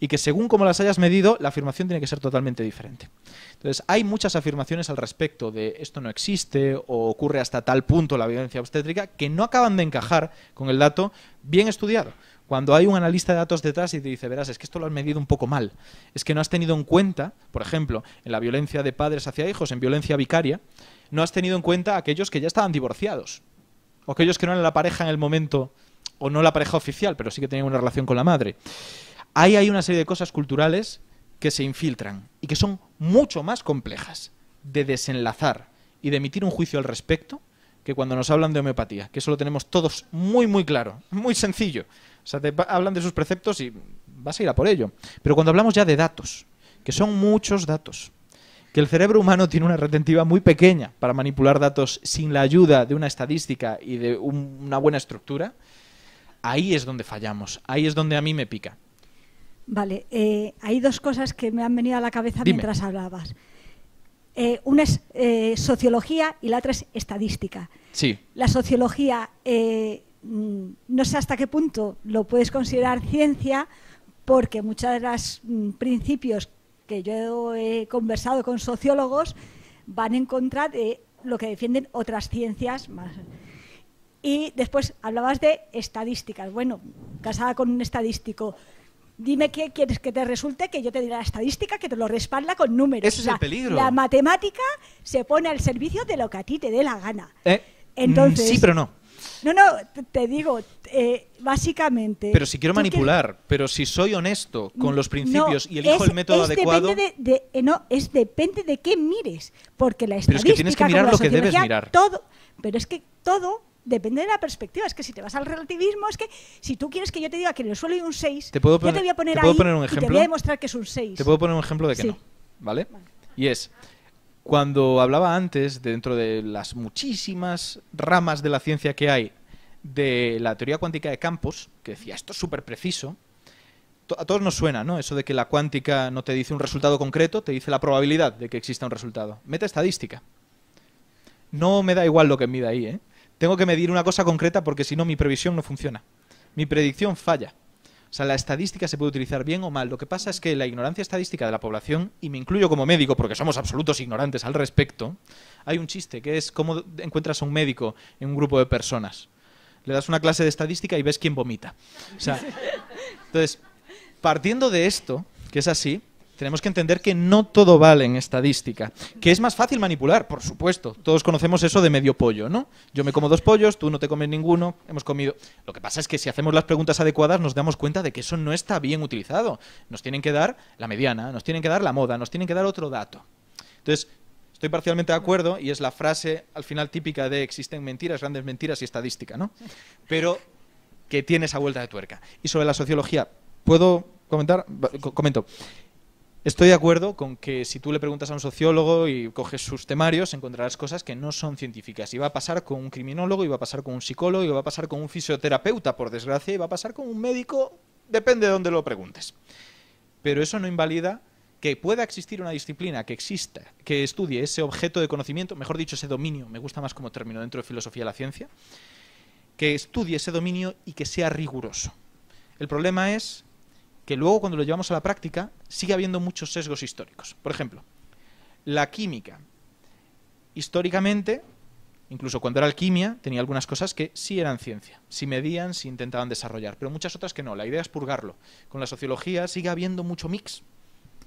y que según como las hayas medido, la afirmación tiene que ser totalmente diferente. Entonces, hay muchas afirmaciones al respecto de esto no existe o ocurre hasta tal punto la violencia obstétrica que no acaban de encajar con el dato bien estudiado. Cuando hay un analista de datos detrás y te dice, verás, es que esto lo has medido un poco mal, es que no has tenido en cuenta, por ejemplo, en la violencia de padres hacia hijos, en violencia vicaria, no has tenido en cuenta aquellos que ya estaban divorciados, o aquellos que no eran la pareja en el momento, o no la pareja oficial, pero sí que tenían una relación con la madre. Ahí hay una serie de cosas culturales que se infiltran y que son mucho más complejas de desenlazar y de emitir un juicio al respecto que cuando nos hablan de homeopatía, que eso lo tenemos todos muy, muy claro, muy sencillo. O sea, te hablan de sus preceptos y vas a ir a por ello. Pero cuando hablamos ya de datos, que son muchos datos, que el cerebro humano tiene una retentiva muy pequeña para manipular datos sin la ayuda de una estadística y de una buena estructura, ahí es donde fallamos, ahí es donde a mí me pica. Vale, eh, hay dos cosas que me han venido a la cabeza mientras hablabas. Eh, una es eh, sociología y la otra es estadística. Sí. La sociología Mm, no sé hasta qué punto lo puedes considerar ciencia, porque muchos de los mm, principios que yo he conversado con sociólogos van en contra de lo que defienden otras ciencias más. Y después hablabas de estadísticas. Bueno, casada con un estadístico. Dime qué quieres que te resulte, que yo te diré la estadística que te lo respalda con números. Eso es el peligro. La matemática se pone al servicio de lo que a ti te dé la gana. Eh, Entonces, mm, sí, pero no. No, no, te digo, eh, básicamente. Pero si quiero manipular, pero si soy honesto con los principios y elijo el método adecuado. de, eh, no, es depende de qué mires, porque la estadística. Pero es que tienes que mirar lo que debes mirar. Todo, pero es que todo depende de la perspectiva. Es que si te vas al relativismo, es que si tú quieres que yo te diga que en el suelo hay un 6, yo te voy a poner, un ejemplo? y te voy a demostrar que es un 6. Te puedo poner un ejemplo de que no, ¿vale? Y es, cuando hablaba antes, dentro de las muchísimas ramas de la ciencia que hay, de la teoría cuántica de campos, que decía, esto es súper preciso, a todos nos suena, ¿no? Eso de que la cuántica no te dice un resultado concreto, te dice la probabilidad de que exista un resultado. Meta estadística. No me da igual lo que mida ahí, ¿eh? Tengo que medir una cosa concreta porque si no mi previsión no funciona. Mi predicción falla. O sea, la estadística se puede utilizar bien o mal. Lo que pasa es que la ignorancia estadística de la población, y me incluyo como médico porque somos absolutos ignorantes al respecto, hay un chiste que es cómo encuentras a un médico en un grupo de personas. Le das una clase de estadística y ves quién vomita. entonces, partiendo de esto, que es así, tenemos que entender que no todo vale en estadística, que es más fácil manipular, por supuesto. Todos conocemos eso de medio pollo, ¿no? Yo me como dos pollos, tú no te comes ninguno, hemos comido. Lo que pasa es que si hacemos las preguntas adecuadas nos damos cuenta de que eso no está bien utilizado. Nos tienen que dar la mediana, nos tienen que dar la moda, nos tienen que dar otro dato. Entonces, estoy parcialmente de acuerdo y es la frase al final típica de existen mentiras, grandes mentiras y estadística, ¿no? Pero que tiene esa vuelta de tuerca. Y sobre la sociología, ¿puedo comentar? Comento. Estoy de acuerdo con que si tú le preguntas a un sociólogo y coges sus temarios, encontrarás cosas que no son científicas. Y va a pasar con un criminólogo, y va a pasar con un psicólogo, y va a pasar con un fisioterapeuta, por desgracia, y va a pasar con un médico, depende de dónde lo preguntes. Pero eso no invalida que pueda existir una disciplina que exista, que estudie ese objeto de conocimiento, mejor dicho, ese dominio, me gusta más como término dentro de filosofía de la ciencia, que estudie ese dominio y que sea riguroso. El problema es que luego cuando lo llevamos a la práctica sigue habiendo muchos sesgos históricos. Por ejemplo, la química. Históricamente, incluso cuando era alquimia, tenía algunas cosas que sí eran ciencia, si medían, si intentaban desarrollar, pero muchas otras que no. La idea es purgarlo. Con la sociología sigue habiendo mucho mix,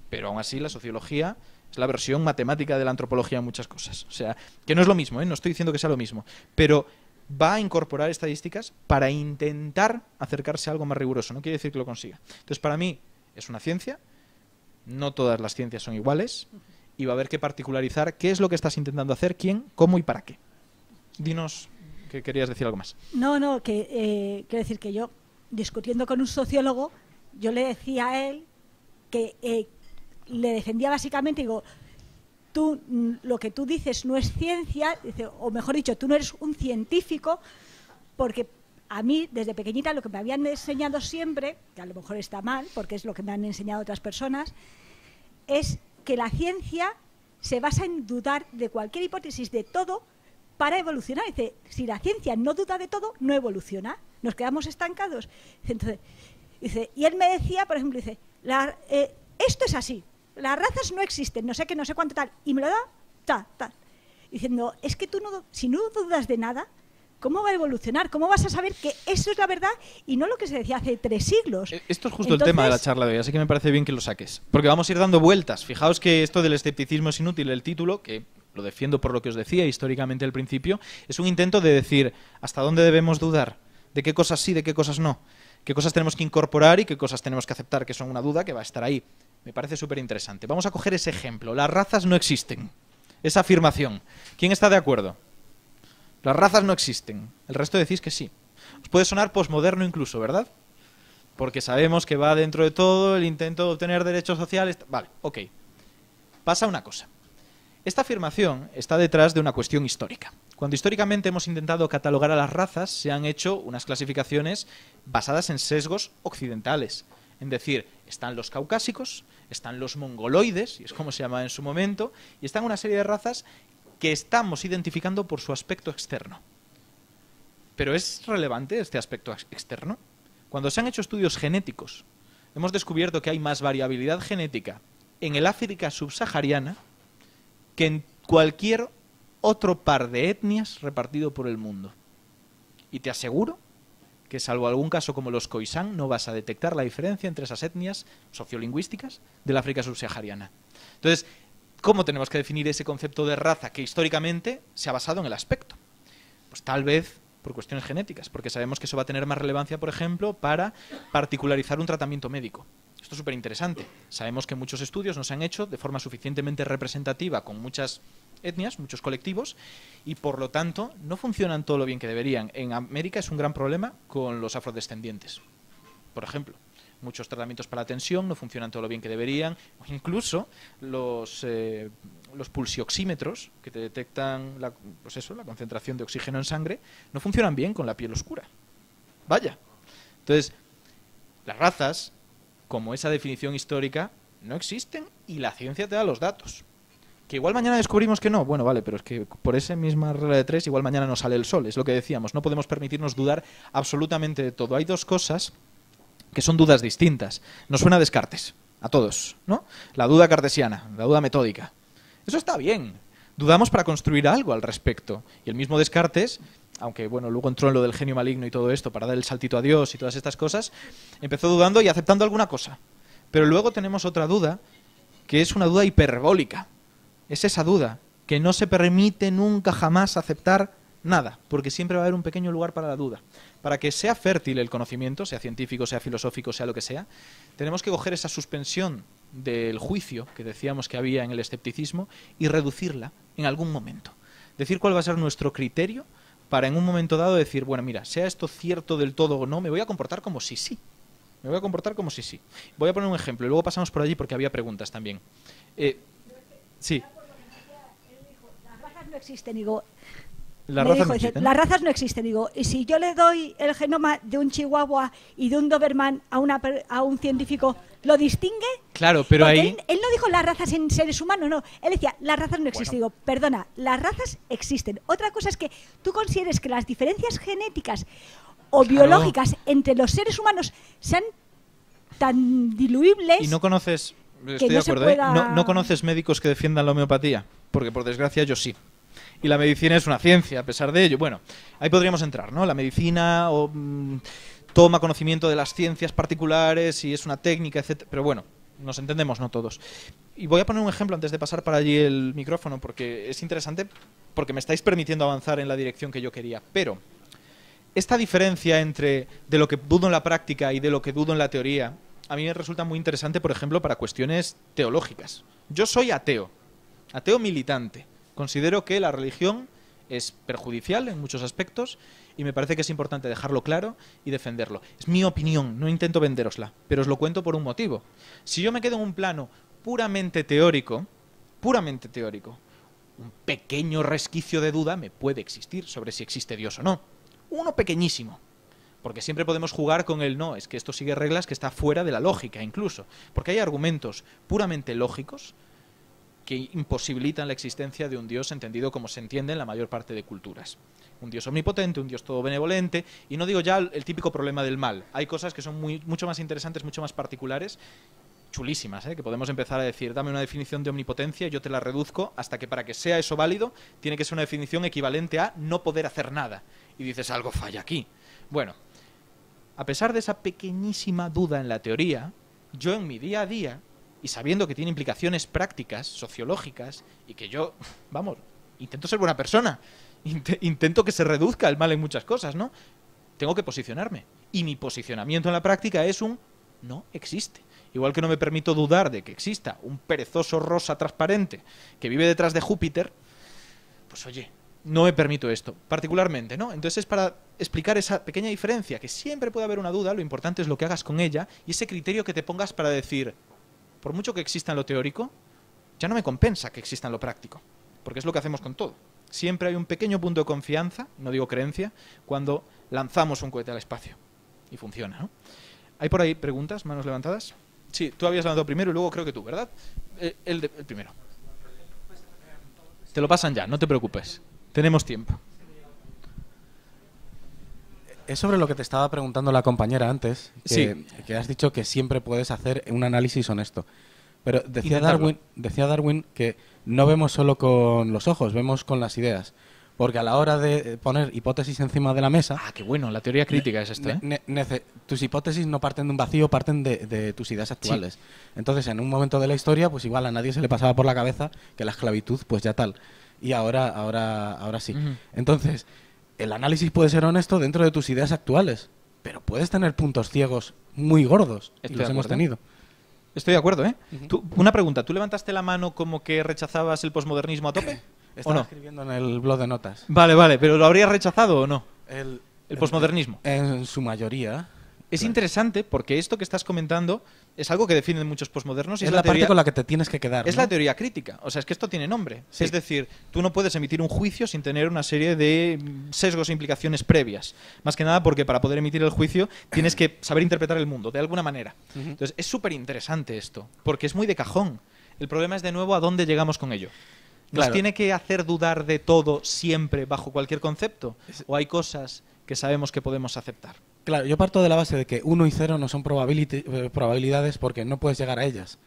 pero aún así la sociología es la versión matemática de la antropología en muchas cosas. O sea, que no es lo mismo, ¿eh? no estoy diciendo que sea lo mismo, pero va a incorporar estadísticas para intentar acercarse a algo más riguroso. No quiere decir que lo consiga. Entonces, para mí es una ciencia, no todas las ciencias son iguales, y va a haber que particularizar qué es lo que estás intentando hacer, quién, cómo y para qué. Dinos que querías decir algo más. No, no, que eh, quiero decir que yo, discutiendo con un sociólogo, yo le decía a él que eh, le defendía básicamente, digo, Mm, lo que tú dices no es ciencia, o mejor dicho, tú no eres un científico, porque a mí, desde pequeñita, lo que me habían enseñado siempre, que a lo mejor está mal, porque es lo que me han enseñado otras personas, es que la ciencia se basa en dudar de cualquier hipótesis, de todo, para evolucionar. Dice, si la ciencia no duda de todo, no evoluciona, nos quedamos estancados. Entonces, dice, y él me decía, por ejemplo, dice, eh, esto es así, las razas no existen, no sé qué, no sé cuánto tal, y me lo da, ta, tal. Diciendo, es que tú no, si no dudas de nada, ¿Cómo va a evolucionar? ¿Cómo vas a saber que eso es la verdad y no lo que se decía hace tres siglos? Eh, esto es justo el tema de la charla de hoy, así que me parece bien que lo saques. Porque vamos a ir dando vueltas. Fijaos que esto del escepticismo es inútil, el título, que lo defiendo por lo que os decía históricamente al principio, es un intento de decir hasta dónde debemos dudar, de qué cosas sí, de qué cosas no, qué cosas tenemos que incorporar y qué cosas tenemos que aceptar, que son una duda que va a estar ahí. Me parece súper interesante. Vamos a coger ese ejemplo. Las razas no existen. Esa afirmación. ¿Quién está de acuerdo? Las razas no existen. El resto decís que sí. Os puede sonar posmoderno incluso, ¿verdad? Porque sabemos que va dentro de todo el intento de obtener derechos sociales. Vale, ok. Pasa una cosa. Esta afirmación está detrás de una cuestión histórica. Cuando históricamente hemos intentado catalogar a las razas, se han hecho unas clasificaciones basadas en sesgos occidentales. Es decir, están los caucásicos, están los mongoloides, y es como se llamaba en su momento, y están una serie de razas que estamos identificando por su aspecto externo. Pero ¿es relevante este aspecto externo? Cuando se han hecho estudios genéticos, hemos descubierto que hay más variabilidad genética en el África subsahariana que en cualquier otro par de etnias repartido por el mundo. Y te aseguro que salvo algún caso como los Khoisan, no vas a detectar la diferencia entre esas etnias sociolingüísticas de la África subsahariana. Entonces, ¿cómo tenemos que definir ese concepto de raza que históricamente se ha basado en el aspecto? Pues tal vez por cuestiones genéticas, porque sabemos que eso va a tener más relevancia, por ejemplo, para particularizar un tratamiento médico. Esto es súper interesante. Sabemos que muchos estudios no se han hecho de forma suficientemente representativa, con muchas etnias, muchos colectivos, y por lo tanto no funcionan todo lo bien que deberían. En América es un gran problema con los afrodescendientes, por ejemplo. Muchos tratamientos para la tensión no funcionan todo lo bien que deberían. Incluso los, eh, los pulsioxímetros que te detectan la, pues eso, la concentración de oxígeno en sangre no funcionan bien con la piel oscura. Vaya. Entonces, las razas, como esa definición histórica, no existen y la ciencia te da los datos. Que igual mañana descubrimos que no. Bueno, vale, pero es que por esa misma regla de tres, igual mañana nos sale el sol. Es lo que decíamos. No podemos permitirnos dudar absolutamente de todo. Hay dos cosas que son dudas distintas. Nos suena Descartes, a todos, ¿no? La duda cartesiana, la duda metódica. Eso está bien. Dudamos para construir algo al respecto. Y el mismo Descartes aunque bueno, luego entró en lo del genio maligno y todo esto, para dar el saltito a Dios y todas estas cosas, empezó dudando y aceptando alguna cosa. Pero luego tenemos otra duda, que es una duda hiperbólica es esa duda, que no se permite nunca jamás aceptar nada, porque siempre va a haber un pequeño lugar para la duda. Para que sea fértil el conocimiento, sea científico, sea filosófico, sea lo que sea, tenemos que coger esa suspensión del juicio que decíamos que había en el escepticismo y reducirla en algún momento. Decir cuál va a ser nuestro criterio para en un momento dado decir, bueno, mira, sea esto cierto del todo o no, me voy a comportar como si sí. Me voy a comportar como si sí. Voy a poner un ejemplo y luego pasamos por allí porque había preguntas también. Eh, sí existen. Digo, las razas, no existen. Digo, y si yo le doy el genoma de un chihuahua y de un doberman a, a un científico, ¿lo distingue? Claro, pero ahí... Él, no dijo las razas en seres humanos, no. Él decía, las razas no existen. Digo, perdona, las razas existen. Otra cosa es que tú consideres que las diferencias genéticas o biológicas entre los seres humanos sean tan diluibles... Y no conoces... Estoy eh, no conoces médicos que defiendan la homeopatía, porque por desgracia yo sí y la medicina es una ciencia, a pesar de ello. Bueno, ahí podríamos entrar, ¿no? La medicina mm, toma conocimiento de las ciencias particulares y es una técnica, etc. Pero bueno, nos entendemos, no todos. Y voy a poner un ejemplo antes de pasar para allí el micrófono, porque es interesante, porque me estáis permitiendo avanzar en la dirección que yo quería. Pero esta diferencia entre de lo que dudo en la práctica y de lo que dudo en la teoría, a mí me resulta muy interesante, por ejemplo, para cuestiones teológicas. Yo soy ateo, ateo militante. Considero que la religión es perjudicial en muchos aspectos y me parece que es importante dejarlo claro y defenderlo. Es mi opinión, no intento venderosla, pero os lo cuento por un motivo. Si yo me quedo en un plano puramente teórico, puramente teórico, un pequeño resquicio de duda me puede existir sobre si existe Dios o no. Uno pequeñísimo. Porque siempre podemos jugar con el no, es que esto sigue reglas que está fuera de la lógica incluso. Porque hay argumentos puramente lógicos que imposibilitan la existencia de un Dios entendido como se entiende en la mayor parte de culturas. Un Dios omnipotente, un Dios todo benevolente, y no digo ya el, típico problema del mal. Hay cosas que son mucho más interesantes, mucho más particulares, chulísimas, ¿eh? que podemos empezar a decir, dame una definición de omnipotencia y yo te la reduzco hasta que para que sea eso válido, tiene que ser una definición equivalente a no poder hacer nada. Y dices, algo falla aquí. Bueno, a pesar de esa pequeñísima duda en la teoría, yo en mi día a día y sabiendo que tiene implicaciones prácticas, sociológicas, y que yo, vamos, intento ser buena persona, intento que se reduzca el mal en muchas cosas, ¿no? Tengo que posicionarme. Y mi posicionamiento en la práctica es un no existe. Igual que no me permito dudar de que exista un perezoso rosa transparente que vive detrás de Júpiter, pues oye, no me permito esto, particularmente, ¿no? Entonces, es para explicar esa pequeña diferencia, que siempre puede haber una duda, lo importante es lo que hagas con ella y ese criterio que te pongas para decir, por mucho que exista en lo teórico, ya no me compensa que exista en lo práctico, porque es lo que hacemos con todo. Siempre hay un pequeño punto de confianza, no digo creencia, cuando lanzamos un cohete al espacio. Y funciona, ¿Hay por ahí preguntas, manos levantadas? Sí, tú habías levantado primero y luego creo que tú, ¿verdad? Eh, el primero. Te lo pasan ya, no te preocupes. Tenemos tiempo es sobre lo que te estaba preguntando la compañera antes, que, sí. que has dicho que siempre puedes hacer un análisis honesto. Pero decía Darwin, decía Darwin que no vemos solo con los ojos, vemos con las ideas. Porque a la hora de eh, poner hipótesis encima de la mesa... Ah, qué bueno, la teoría crítica es esta. ¿eh? tus hipótesis no parten de un vacío, parten de, tus ideas actuales. Entonces, en un momento de la historia, pues igual a nadie se le pasaba por la cabeza que la esclavitud, pues ya tal. Y ahora, ahora, ahora sí. Entonces, el análisis puede ser honesto dentro de tus ideas actuales, pero puedes tener puntos ciegos muy gordos, Estoy los hemos ¿eh? tenido. Estoy de acuerdo, ¿eh? tú, una pregunta, ¿tú levantaste la mano como que rechazabas el posmodernismo a tope? Estaba escribiendo en el blog de notas. Vale, vale, pero ¿lo habrías rechazado o no? El, posmodernismo. en su mayoría. Es interesante porque esto que estás comentando es algo que definen muchos posmodernos. Y es, la, teoría, parte con la que te tienes que quedar. Es la teoría crítica. O sea, es que esto tiene nombre. Es decir, tú no puedes emitir un juicio sin tener una serie de mm, sesgos e implicaciones previas. Más que nada porque para poder emitir el juicio tienes que saber interpretar el mundo de alguna manera. Entonces, es súper interesante esto porque es muy de cajón. El problema es de nuevo a dónde llegamos con ello. ¿Nos tiene que hacer dudar de todo siempre bajo cualquier concepto? ¿O hay cosas que sabemos que podemos aceptar? Claro, yo parto de la base de que 1 y 0 no son eh, probabilidades porque no puedes llegar a ellas.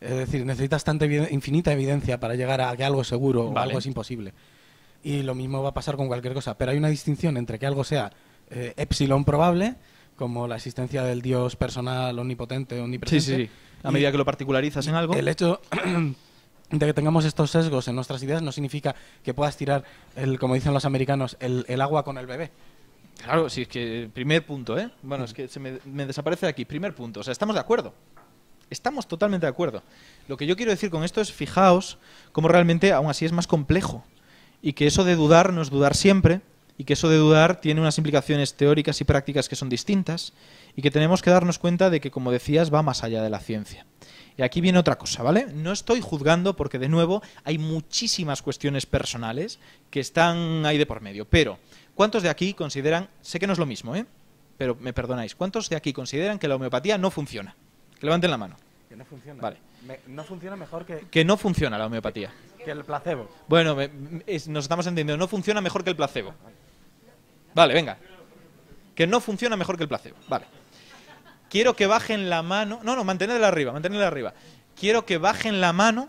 Es decir, necesitas tanta infinita evidencia para llegar a que algo es seguro o algo es imposible. Y lo mismo va a pasar con cualquier cosa. Pero hay una distinción entre que algo sea épsilon eh, epsilon probable, como la existencia del dios personal omnipotente, omnipresente. Sí, sí, A medida que lo particularizas en algo. El hecho de que tengamos estos sesgos en nuestras ideas no significa que puedas tirar, el, como dicen los americanos, el agua con el bebé. Claro, sí, es que primer punto, ¿eh? Bueno, es que se me, me desaparece de aquí. Primer punto, o sea, estamos de acuerdo. Estamos totalmente de acuerdo. Lo que yo quiero decir con esto es, fijaos cómo realmente aún así es más complejo. Y que eso de dudar no es dudar siempre, y que eso de dudar tiene unas implicaciones teóricas y prácticas que son distintas, y que tenemos que darnos cuenta de que, como decías, va más allá de la ciencia. Y aquí viene otra cosa, ¿vale? No estoy juzgando porque, de nuevo, hay muchísimas cuestiones personales que están ahí de por medio, pero ¿Cuántos de aquí consideran, sé que no es lo mismo, ¿eh? pero me perdonáis, ¿cuántos de aquí consideran que la homeopatía no funciona? levanten la mano. Que no funciona. Vale. no funciona mejor que... Que no funciona la homeopatía. Que el placebo. Bueno, nos estamos entendiendo, no funciona mejor que el placebo. Vale, venga. Que no funciona mejor que el placebo. Vale. Quiero que bajen la mano. No, no, mantenedla arriba, mantenedla arriba. Quiero que bajen la mano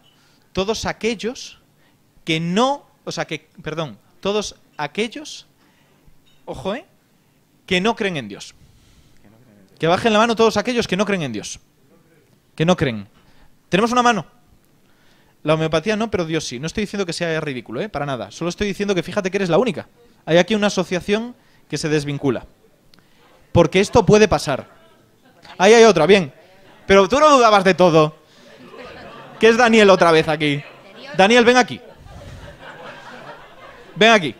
todos aquellos que no. O sea, que. Perdón. Todos aquellos ojo, ¿eh? Que no creen en Dios. Que bajen la mano todos aquellos que no creen en Dios. Que no creen. Tenemos una mano. La homeopatía no, pero Dios sí. No estoy diciendo que sea ridículo, ¿eh? para nada. Solo estoy diciendo que fíjate que eres la única. Hay aquí una asociación que se desvincula. Porque esto puede pasar. Ahí hay otra, bien. Pero tú no dudabas de todo. ¿Qué es Daniel otra vez aquí? Daniel, ven aquí. Ven aquí.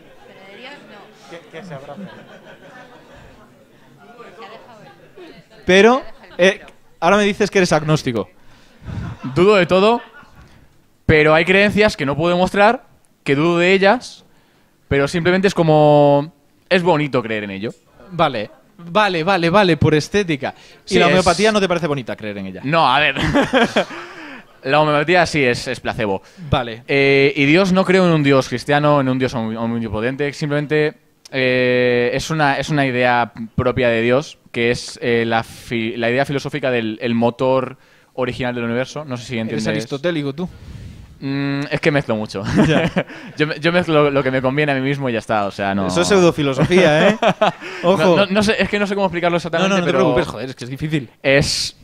Pero eh, ahora me dices que eres agnóstico. Dudo de todo, pero hay creencias que no puedo mostrar, que dudo de ellas, pero simplemente es como... Es bonito creer en ello. Vale, vale, vale, vale, por estética. y la homeopatía no te parece bonita creer en ella. No, a ver. la homeopatía sí es, placebo. Vale. Eh, y Dios no creo en un Dios cristiano, en un Dios omnipotente, simplemente eh, es, una, es una idea propia de Dios, que es eh, la, idea filosófica del motor original del universo. No sé si entiendes. ¿Eres aristotélico tú? Mm, es que mezclo mucho. yo, mezclo lo que me conviene a mí mismo y ya está. O sea, no... Eso es pseudofilosofía, ¿eh? Ojo. sé, es que no sé cómo explicarlo exactamente. No, no, te preocupes, es que es difícil. Es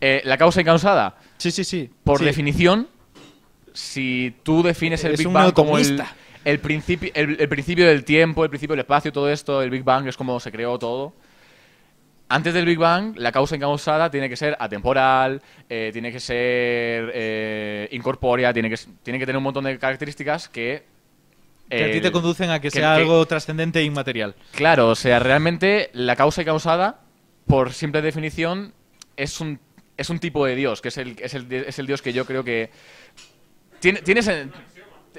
eh, la causa incausada. Sí, sí, sí. Por definición, si tú defines el Big Bang como el, el, el, principio del tiempo, el principio del espacio, todo esto, el Big Bang es como se creó todo. Antes del Big Bang, la causa encausada tiene que ser atemporal, eh, tiene que ser eh, incorpórea, tiene que, tiene que tener un montón de características que que a te conducen a que, sea algo trascendente e inmaterial. Claro, o sea, realmente la causa y causada, por simple definición, es un, es un tipo de Dios, que es el, es el, Dios que yo creo que. Tienes...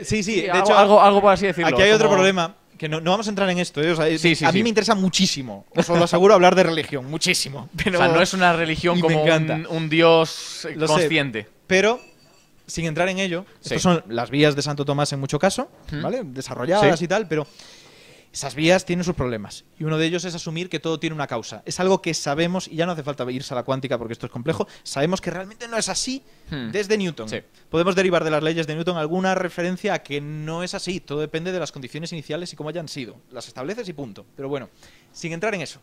Sí, sí, de hecho, algo, algo por así decirlo. Aquí hay otro problema. Que no, vamos a entrar en esto, ¿eh? a mí me interesa muchísimo, os lo aseguro, hablar de religión, muchísimo. O sea, no es una religión como un, dios consciente. pero, sin entrar en ello, estas son las vías de Santo Tomás en mucho caso, ¿vale? Desarrolladas y tal, pero esas vías tienen sus problemas y uno de ellos es asumir que todo tiene una causa. Es algo que sabemos, y ya no hace falta irse a la cuántica porque esto es complejo, sabemos que realmente no es así hmm. desde Newton. Podemos derivar de las leyes de Newton alguna referencia a que no es así, todo depende de las condiciones iniciales y cómo hayan sido. Las estableces y punto. Pero bueno, sin entrar en eso,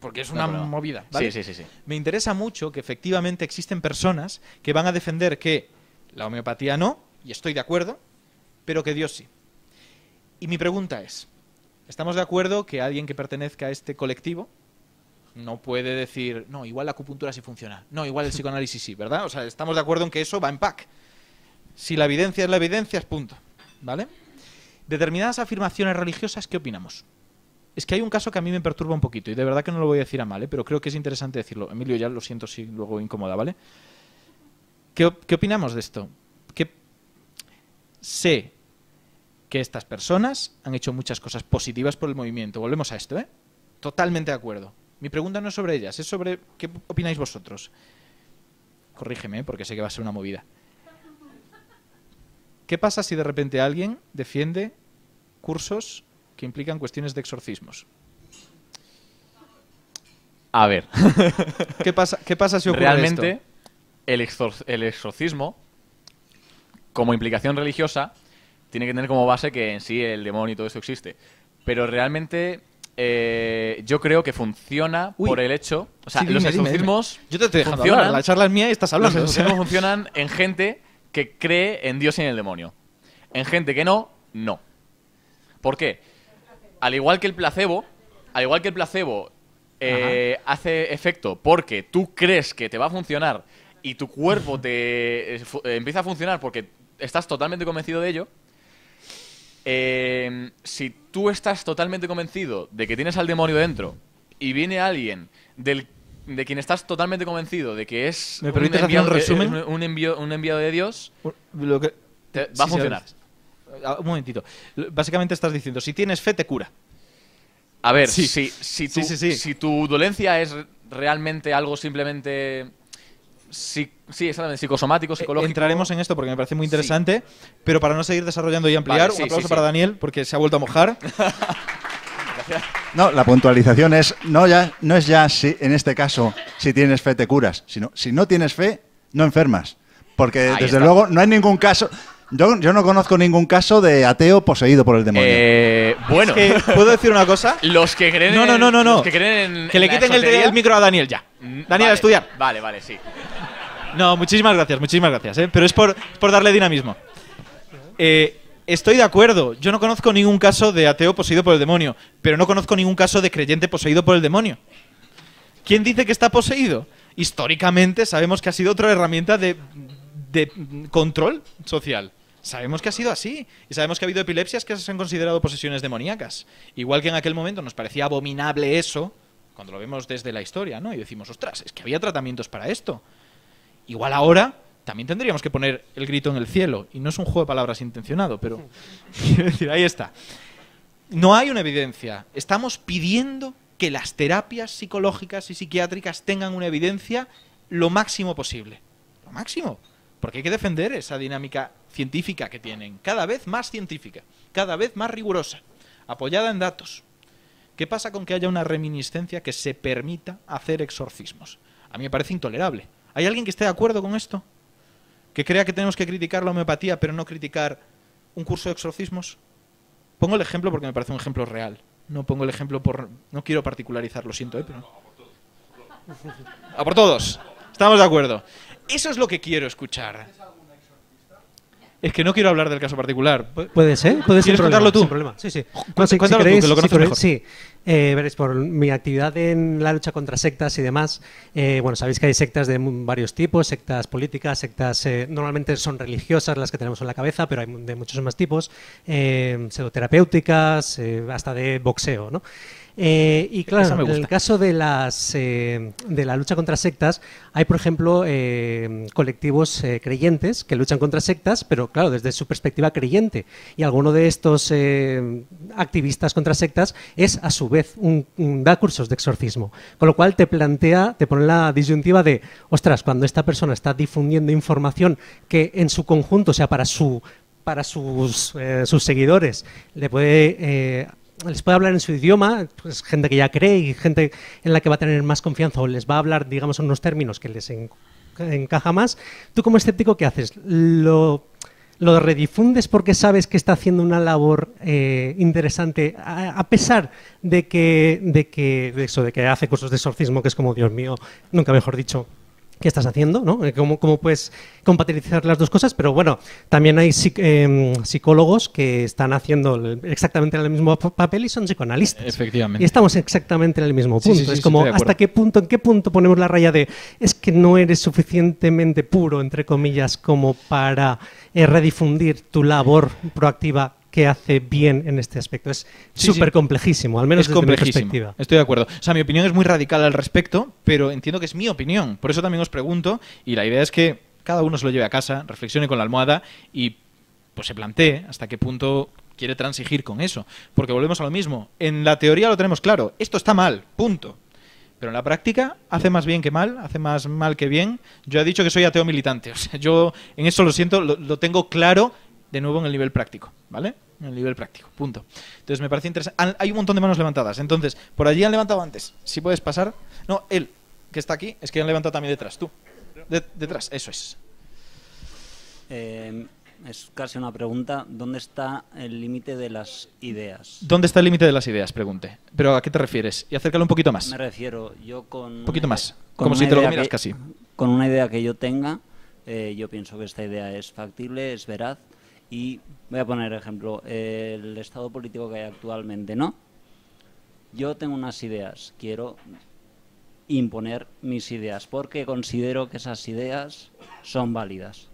porque es una movida. sí, sí, sí. Me interesa mucho que efectivamente existen personas que van a defender que la homeopatía no, y estoy de acuerdo, pero que Dios sí. Y mi pregunta es, Estamos de acuerdo que alguien que pertenezca a este colectivo no puede decir, no, igual la acupuntura sí funciona, no, igual el psicoanálisis sí, ¿verdad? O sea, estamos de acuerdo en que eso va en pack. Si la evidencia es la evidencia, es punto. ¿Vale? Determinadas afirmaciones religiosas, ¿qué opinamos? Es que hay un caso que a mí me perturba un poquito, y de verdad que no lo voy a decir a mal, ¿eh? pero creo que es interesante decirlo. Emilio, ya lo siento si luego incomoda, ¿vale? ¿Qué, opinamos de esto? Que sé que estas personas han hecho muchas cosas positivas por el movimiento. Volvemos a esto, ¿eh? Totalmente de acuerdo. Mi pregunta no es sobre ellas, es sobre qué opináis vosotros. Corrígeme, ¿eh? porque sé que va a ser una movida. ¿Qué pasa si de repente alguien defiende cursos que implican cuestiones de exorcismos? A ver. ¿Qué pasa, qué pasa si ocurre Realmente, el exorcismo, como implicación religiosa, tiene que tener como base que en sí el demonio y todo eso existe. Pero realmente eh, yo creo que funciona por el hecho. O sea, los dime, Yo te estoy dejando hablar, la charla es mía y estás hablando. Los exorcismos funcionan en gente que cree en Dios y en el demonio. En gente que no, no. ¿Por qué? Al igual que el placebo, al igual que el placebo eh, hace efecto porque tú crees que te va a funcionar y tu cuerpo te eh, empieza a funcionar porque estás totalmente convencido de ello, Em, si tú estás totalmente convencido de que tienes al demonio dentro y viene alguien del, de quien estás totalmente convencido de que es un, enviado, un eh, enviado de Dios, va a funcionar. Ah, un momentito. Básicamente estás diciendo, si tienes fe, te cura. A ver, si tu dolencia es realmente algo simplemente Sí, sí, exactamente, psicosomático, eh, psicológico. Entraremos en esto porque me parece muy interesante, pero para no seguir desarrollando y ampliar, un aplauso para Daniel porque se ha vuelto a mojar. No, la puntualización es, no, ya, no es ya si, en este caso si tienes fe te curas, sino si no tienes fe, no enfermas. Porque desde luego no hay ningún caso... Yo, yo, no conozco ningún caso de ateo poseído por el demonio. Eh, bueno, ¿puedo decir una cosa? Los que creen. No, no, no, no. no. que creen Que le quiten el, micro a Daniel ya. Mm, Daniel, a estudiar. Vale, vale, sí. No, muchísimas gracias, muchísimas gracias. ¿eh? Pero es por, darle dinamismo. Eh, estoy de acuerdo. Yo no conozco ningún caso de ateo poseído por el demonio, pero no conozco ningún caso de creyente poseído por el demonio. ¿Quién dice que está poseído? Históricamente sabemos que ha sido otra herramienta de, de control social. Sabemos que ha sido así. Y sabemos que ha habido epilepsias que se han considerado posesiones demoníacas. Igual que en aquel momento nos parecía abominable eso, cuando lo vemos desde la historia, ¿no? Y decimos, ostras, es que había tratamientos para esto igual ahora también tendríamos que poner el grito en el cielo. Y no es un juego de palabras intencionado, pero quiero decir, ahí está. No hay una evidencia. Estamos pidiendo que las terapias psicológicas y psiquiátricas tengan una evidencia lo máximo posible. Lo máximo. Porque hay que defender esa dinámica científica que tienen, cada vez más científica, cada vez más rigurosa, apoyada en datos. ¿Qué pasa con que haya una reminiscencia que se permita hacer exorcismos? A mí me parece intolerable. ¿Hay alguien que esté de acuerdo con esto? ¿Que crea que tenemos que criticar la homeopatía pero no criticar un curso de exorcismos? Pongo el ejemplo porque me parece un ejemplo real. No pongo el ejemplo por... No quiero particularizar, lo siento, ¿eh? Pero... A por todos. Estamos de acuerdo. Eso es lo que quiero escuchar. Es que no quiero hablar del caso particular. Puede ser, puede ser. ¿Quieres contarlo tú? Sí, sí. que lo Sí. Eh, veréis, por mi actividad en la lucha contra sectas y demás, eh, bueno, sabéis que hay sectas de varios tipos, sectas políticas, sectas, eh, normalmente son religiosas las que tenemos en la cabeza, pero hay de muchos más tipos, pseudoterapéuticas, hasta de boxeo, ¿no? Eh, y e-, claro, en el caso de, las, eh, de la lucha contra sectas, hay, por ejemplo, eh, colectivos creyentes que luchan contra sectas, pero claro, desde su perspectiva creyente. Y alguno de estos activistas contra sectas es, a su vez, un, da cursos de exorcismo. Con lo cual te plantea, te pone la disyuntiva de, ostras, cuando esta persona está difundiendo información que en su conjunto, o sea, para su para sus, sus seguidores, le puede les puede hablar en su idioma, es pues, gente que ya cree y gente en la que va a tener más confianza o les va a hablar, digamos, en unos términos que les encaja más. Tú como escéptico, ¿qué haces? ¿Lo, redifundes porque sabes que está haciendo una labor eh, interesante, a, pesar de que, eso, de que hace cursos de exorcismo, que es como, Dios mío, nunca mejor dicho, qué estás haciendo, ¿no? Eh, ¿Cómo, puedes compatibilizar las dos cosas? Pero bueno, también hay em, psicólogos que están haciendo exactamente el mismo papel y son psicoanalistas. Efectivamente. Y estamos exactamente en el mismo punto. es como, ¿hasta qué punto, en qué punto ponemos la raya de es que no eres suficientemente puro, entre comillas, como para eh, redifundir tu labor proactiva que hace bien en este aspecto. Es súper complejísimo, al menos desde mi perspectiva. Estoy de acuerdo. O sea, mi opinión es muy radical al respecto, pero entiendo que es mi opinión. Por eso también os pregunto, y la idea es que cada uno se lo lleve a casa, reflexione con la almohada y pues se plantee hasta qué punto quiere transigir con eso. Porque volvemos a lo mismo. En la teoría lo tenemos claro. Esto está mal, punto. Pero en la práctica hace más bien que mal, hace más mal que bien. Yo he dicho que soy ateo militante. O sea, yo en eso lo siento, lo tengo claro de nuevo en el nivel práctico, ¿vale? En el nivel práctico, punto. Entonces me parece interesante. Hay un montón de manos levantadas, entonces, por allí han levantado antes. Si puedes pasar. No, él, que está aquí, es que han levantado también detrás, tú. detrás, eso es. Eh, es casi una pregunta. ¿Dónde está el límite de las ideas? ¿Dónde está el límite de las ideas? Pregunte. ¿Pero a qué te refieres? Y acércalo un poquito más. Me refiero, yo con. Un poquito más. como si te lo miras casi. Con una idea que yo tenga, eh, yo pienso que esta idea es factible, es veraz y voy a poner ejemplo, el estado político que hay actualmente, ¿no? Yo tengo unas ideas, quiero imponer mis ideas, porque considero que esas ideas son válidas.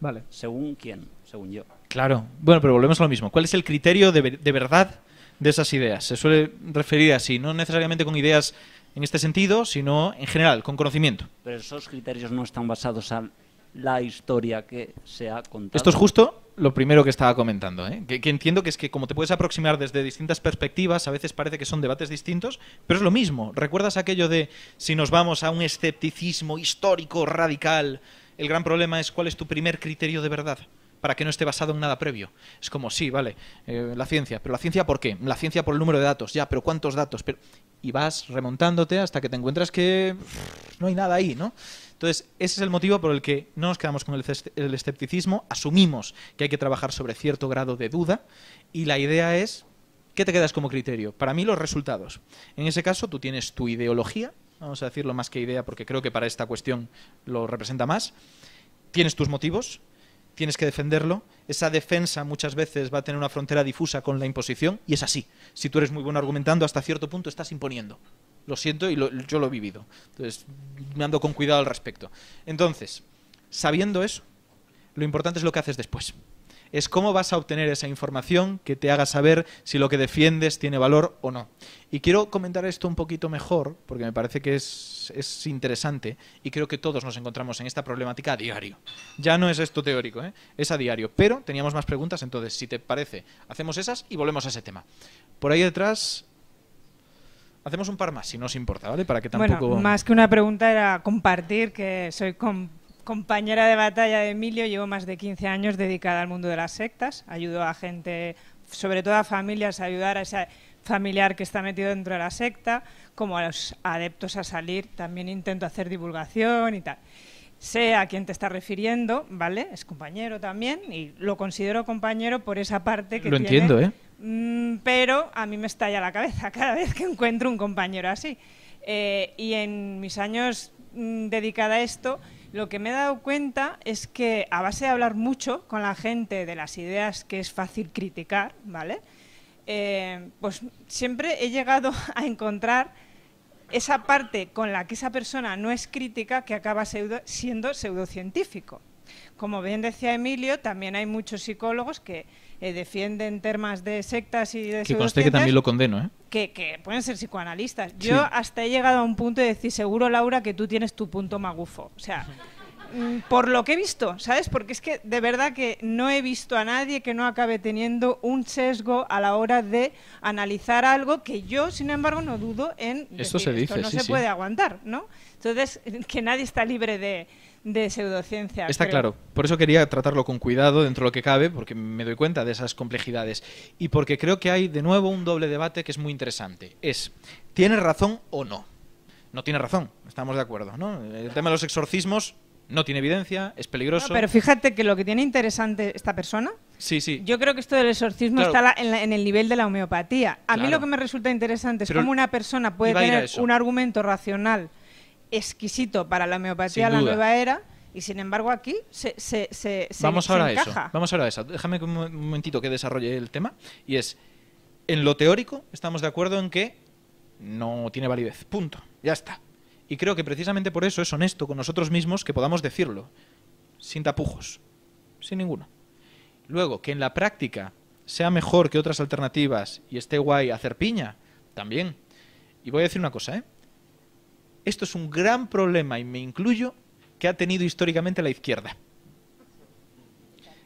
Vale. ¿Según quién? Según yo. Claro. Bueno, pero volvemos a lo mismo. ¿Cuál es el criterio de, de verdad de esas ideas? Se suele referir así, no necesariamente con ideas en este sentido, sino en general, con conocimiento. Pero esos criterios no están basados al, la historia que se ha contado. Esto es justo lo primero que estaba comentando, ¿eh? que, entiendo que es que como te puedes aproximar desde distintas perspectivas, a veces parece que son debates distintos, pero es lo mismo. ¿Recuerdas aquello de si nos vamos a un escepticismo histórico radical, el gran problema es cuál es tu primer criterio de verdad? para que no esté basado en nada previo. Es como, sí, vale, eh, la ciencia, pero la ciencia por qué? La ciencia por el número de datos, ya, pero ¿cuántos datos? Pero... Y vas remontándote hasta que te encuentras que no hay nada ahí, ¿no? Entonces, ese es el motivo por el que no nos quedamos con el escepticismo, asumimos que hay que trabajar sobre cierto grado de duda y la idea es, ¿qué te quedas como criterio? Para mí los resultados. En ese caso, tú tienes tu ideología, vamos a decirlo más que idea porque creo que para esta cuestión lo representa más, tienes tus motivos, tienes que defenderlo. Esa defensa muchas veces va a tener una frontera difusa con la imposición y es así. Si tú eres muy bueno argumentando, hasta cierto punto estás imponiendo. Lo siento y yo lo he vivido. Entonces, me ando con cuidado al respecto. Entonces, sabiendo eso, lo importante es lo que haces después. Es cómo vas a obtener esa información que te haga saber si lo que defiendes tiene valor o no. Y quiero comentar esto un poquito mejor, porque me parece que es, interesante y creo que todos nos encontramos en esta problemática a diario. Ya no es esto teórico, ¿eh? es a diario. Pero teníamos más preguntas, entonces, si te parece, hacemos esas y volvemos a ese tema. Por ahí detrás Hacemos un par más, si no os importa, ¿vale? Para que tampoco... más que una pregunta era compartir que soy compañera de batalla de Emilio, llevo más de 15 años dedicada al mundo de las sectas, ayudo a gente, sobre todo a familias, a ayudar a esa familiar que está metido dentro de la secta, como a los adeptos a salir, también intento hacer divulgación y tal sé a quién te está refiriendo, ¿vale? Es compañero también y lo considero compañero por esa parte que Lo entiendo, ¿eh? Mm, pero a mí me estalla la cabeza cada vez que encuentro un compañero así. Eh, y en mis años mm, dedicada a esto, lo que me he dado cuenta es que a base de hablar mucho con la gente de las ideas que es fácil criticar, ¿vale? Eh, pues siempre he llegado a encontrar esa parte con la que esa persona no es crítica que acaba siendo pseudocientífico. Como bien decía Emilio, también hay muchos psicólogos que eh, defienden temas de sectas y de Que conste que también lo condeno, ¿eh? Que, pueden ser psicoanalistas. Yo hasta he llegado a un punto de decir, seguro, Laura, que tú tienes tu punto magufo. O sea, Mm, por lo que he visto, ¿sabes? Porque es que de verdad que no he visto a nadie que no acabe teniendo un sesgo a la hora de analizar algo que yo, sin embargo, no dudo en Eso se dice, esto no se puede aguantar, ¿no? Entonces, que nadie está libre de, pseudociencia. Está claro. Por eso quería tratarlo con cuidado dentro de lo que cabe, porque me doy cuenta de esas complejidades. Y porque creo que hay de nuevo un doble debate que es muy interesante. Es, ¿tiene razón o no? No tiene razón, estamos de acuerdo. ¿no? El tema de los exorcismos no tiene evidencia, es peligroso. pero fíjate que lo que tiene interesante esta persona. Sí, sí. Yo creo que esto del exorcismo está en, el nivel de la homeopatía. A mí lo que me resulta interesante es cómo una persona puede tener un argumento racional exquisito para la homeopatía, la nueva era. Y sin embargo aquí se, se, Vamos ahora a eso. Vamos ahora a eso. Déjame un momentito que desarrolle el tema. Y es, en lo teórico estamos de acuerdo en que no tiene validez. Punto. Ya está. Y creo que precisamente por eso es honesto con nosotros mismos que podamos decirlo, sin tapujos, sin ninguno. Luego, que en la práctica sea mejor que otras alternativas y esté guay hacer piña, también. Y voy a decir una cosa, ¿eh? Esto es un gran problema, y me incluyo, que ha tenido históricamente la izquierda.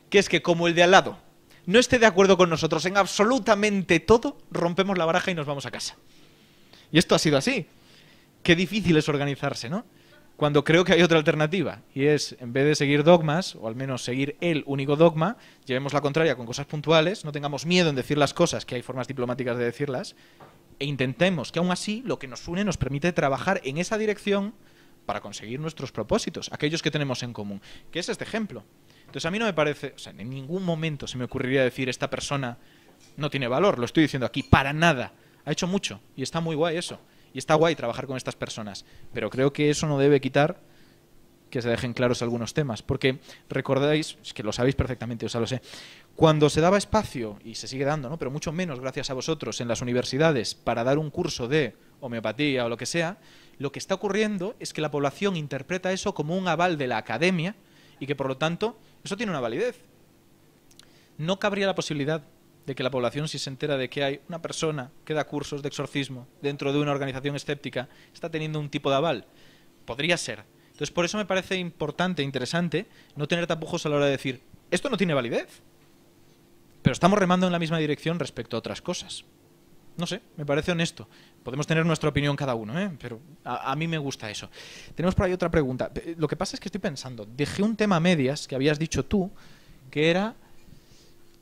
Que es que como el de al lado no esté de acuerdo con nosotros en absolutamente todo, rompemos la baraja y nos vamos a casa. Y esto ha sido así qué difícil es organizarse, ¿no? Cuando creo que hay otra alternativa, y es, en vez de seguir dogmas, o al menos seguir el único dogma, llevemos la contraria con cosas puntuales, no tengamos miedo en decir las cosas, que hay formas diplomáticas de decirlas, e intentemos que aún así lo que nos une nos permite trabajar en esa dirección para conseguir nuestros propósitos, aquellos que tenemos en común, que es este ejemplo. Entonces a mí no me parece, o sea, en ningún momento se me ocurriría decir esta persona no tiene valor, lo estoy diciendo aquí, para nada. Ha hecho mucho y está muy guay eso. Y está guay trabajar con estas personas, pero creo que eso no debe quitar que se dejen claros algunos temas, porque recordáis, es que lo sabéis perfectamente, o lo sé, cuando se daba espacio, y se sigue dando, ¿no? pero mucho menos gracias a vosotros en las universidades para dar un curso de homeopatía o lo que sea, lo que está ocurriendo es que la población interpreta eso como un aval de la academia y que por lo tanto eso tiene una validez. No cabría la posibilidad de que la población si se entera de que hay una persona que da cursos de exorcismo dentro de una organización escéptica, está teniendo un tipo de aval. Podría ser. Entonces, por eso me parece importante, e interesante, no tener tapujos a la hora de decir, esto no tiene validez. Pero estamos remando en la misma dirección respecto a otras cosas. No sé, me parece honesto. Podemos tener nuestra opinión cada uno, ¿eh? pero a, mí me gusta eso. Tenemos por ahí otra pregunta. Lo que pasa es que estoy pensando, dejé un tema a medias que habías dicho tú, que era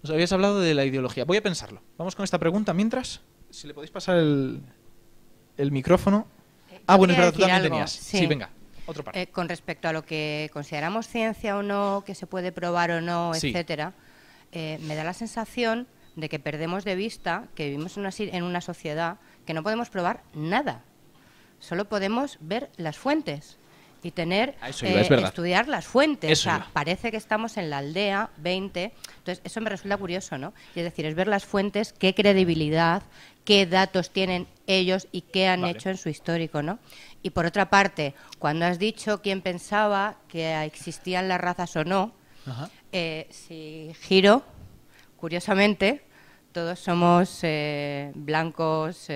nos habías hablado de la ideología. Voy a pensarlo. Vamos con esta pregunta mientras. Si le podéis pasar el, micrófono. Eh, ah, bueno, es verdad, tú también tenías. Sí, venga. Otro par. Eh, con respecto a lo que consideramos ciencia o no, que se puede probar o no, etc. etcétera, eh, me da la sensación de que perdemos de vista que vivimos en una sociedad que no podemos probar nada. Solo podemos ver las fuentes y tener eh, estudiar las fuentes. o sea, parece que estamos en la aldea 20. Entonces, eso me resulta curioso, ¿no? es decir, es ver las fuentes, qué credibilidad, qué datos tienen ellos y qué han hecho en su histórico, ¿no? Y por otra parte, cuando has dicho quién pensaba que existían las razas o no, eh, si giro, curiosamente, todos somos eh, blancos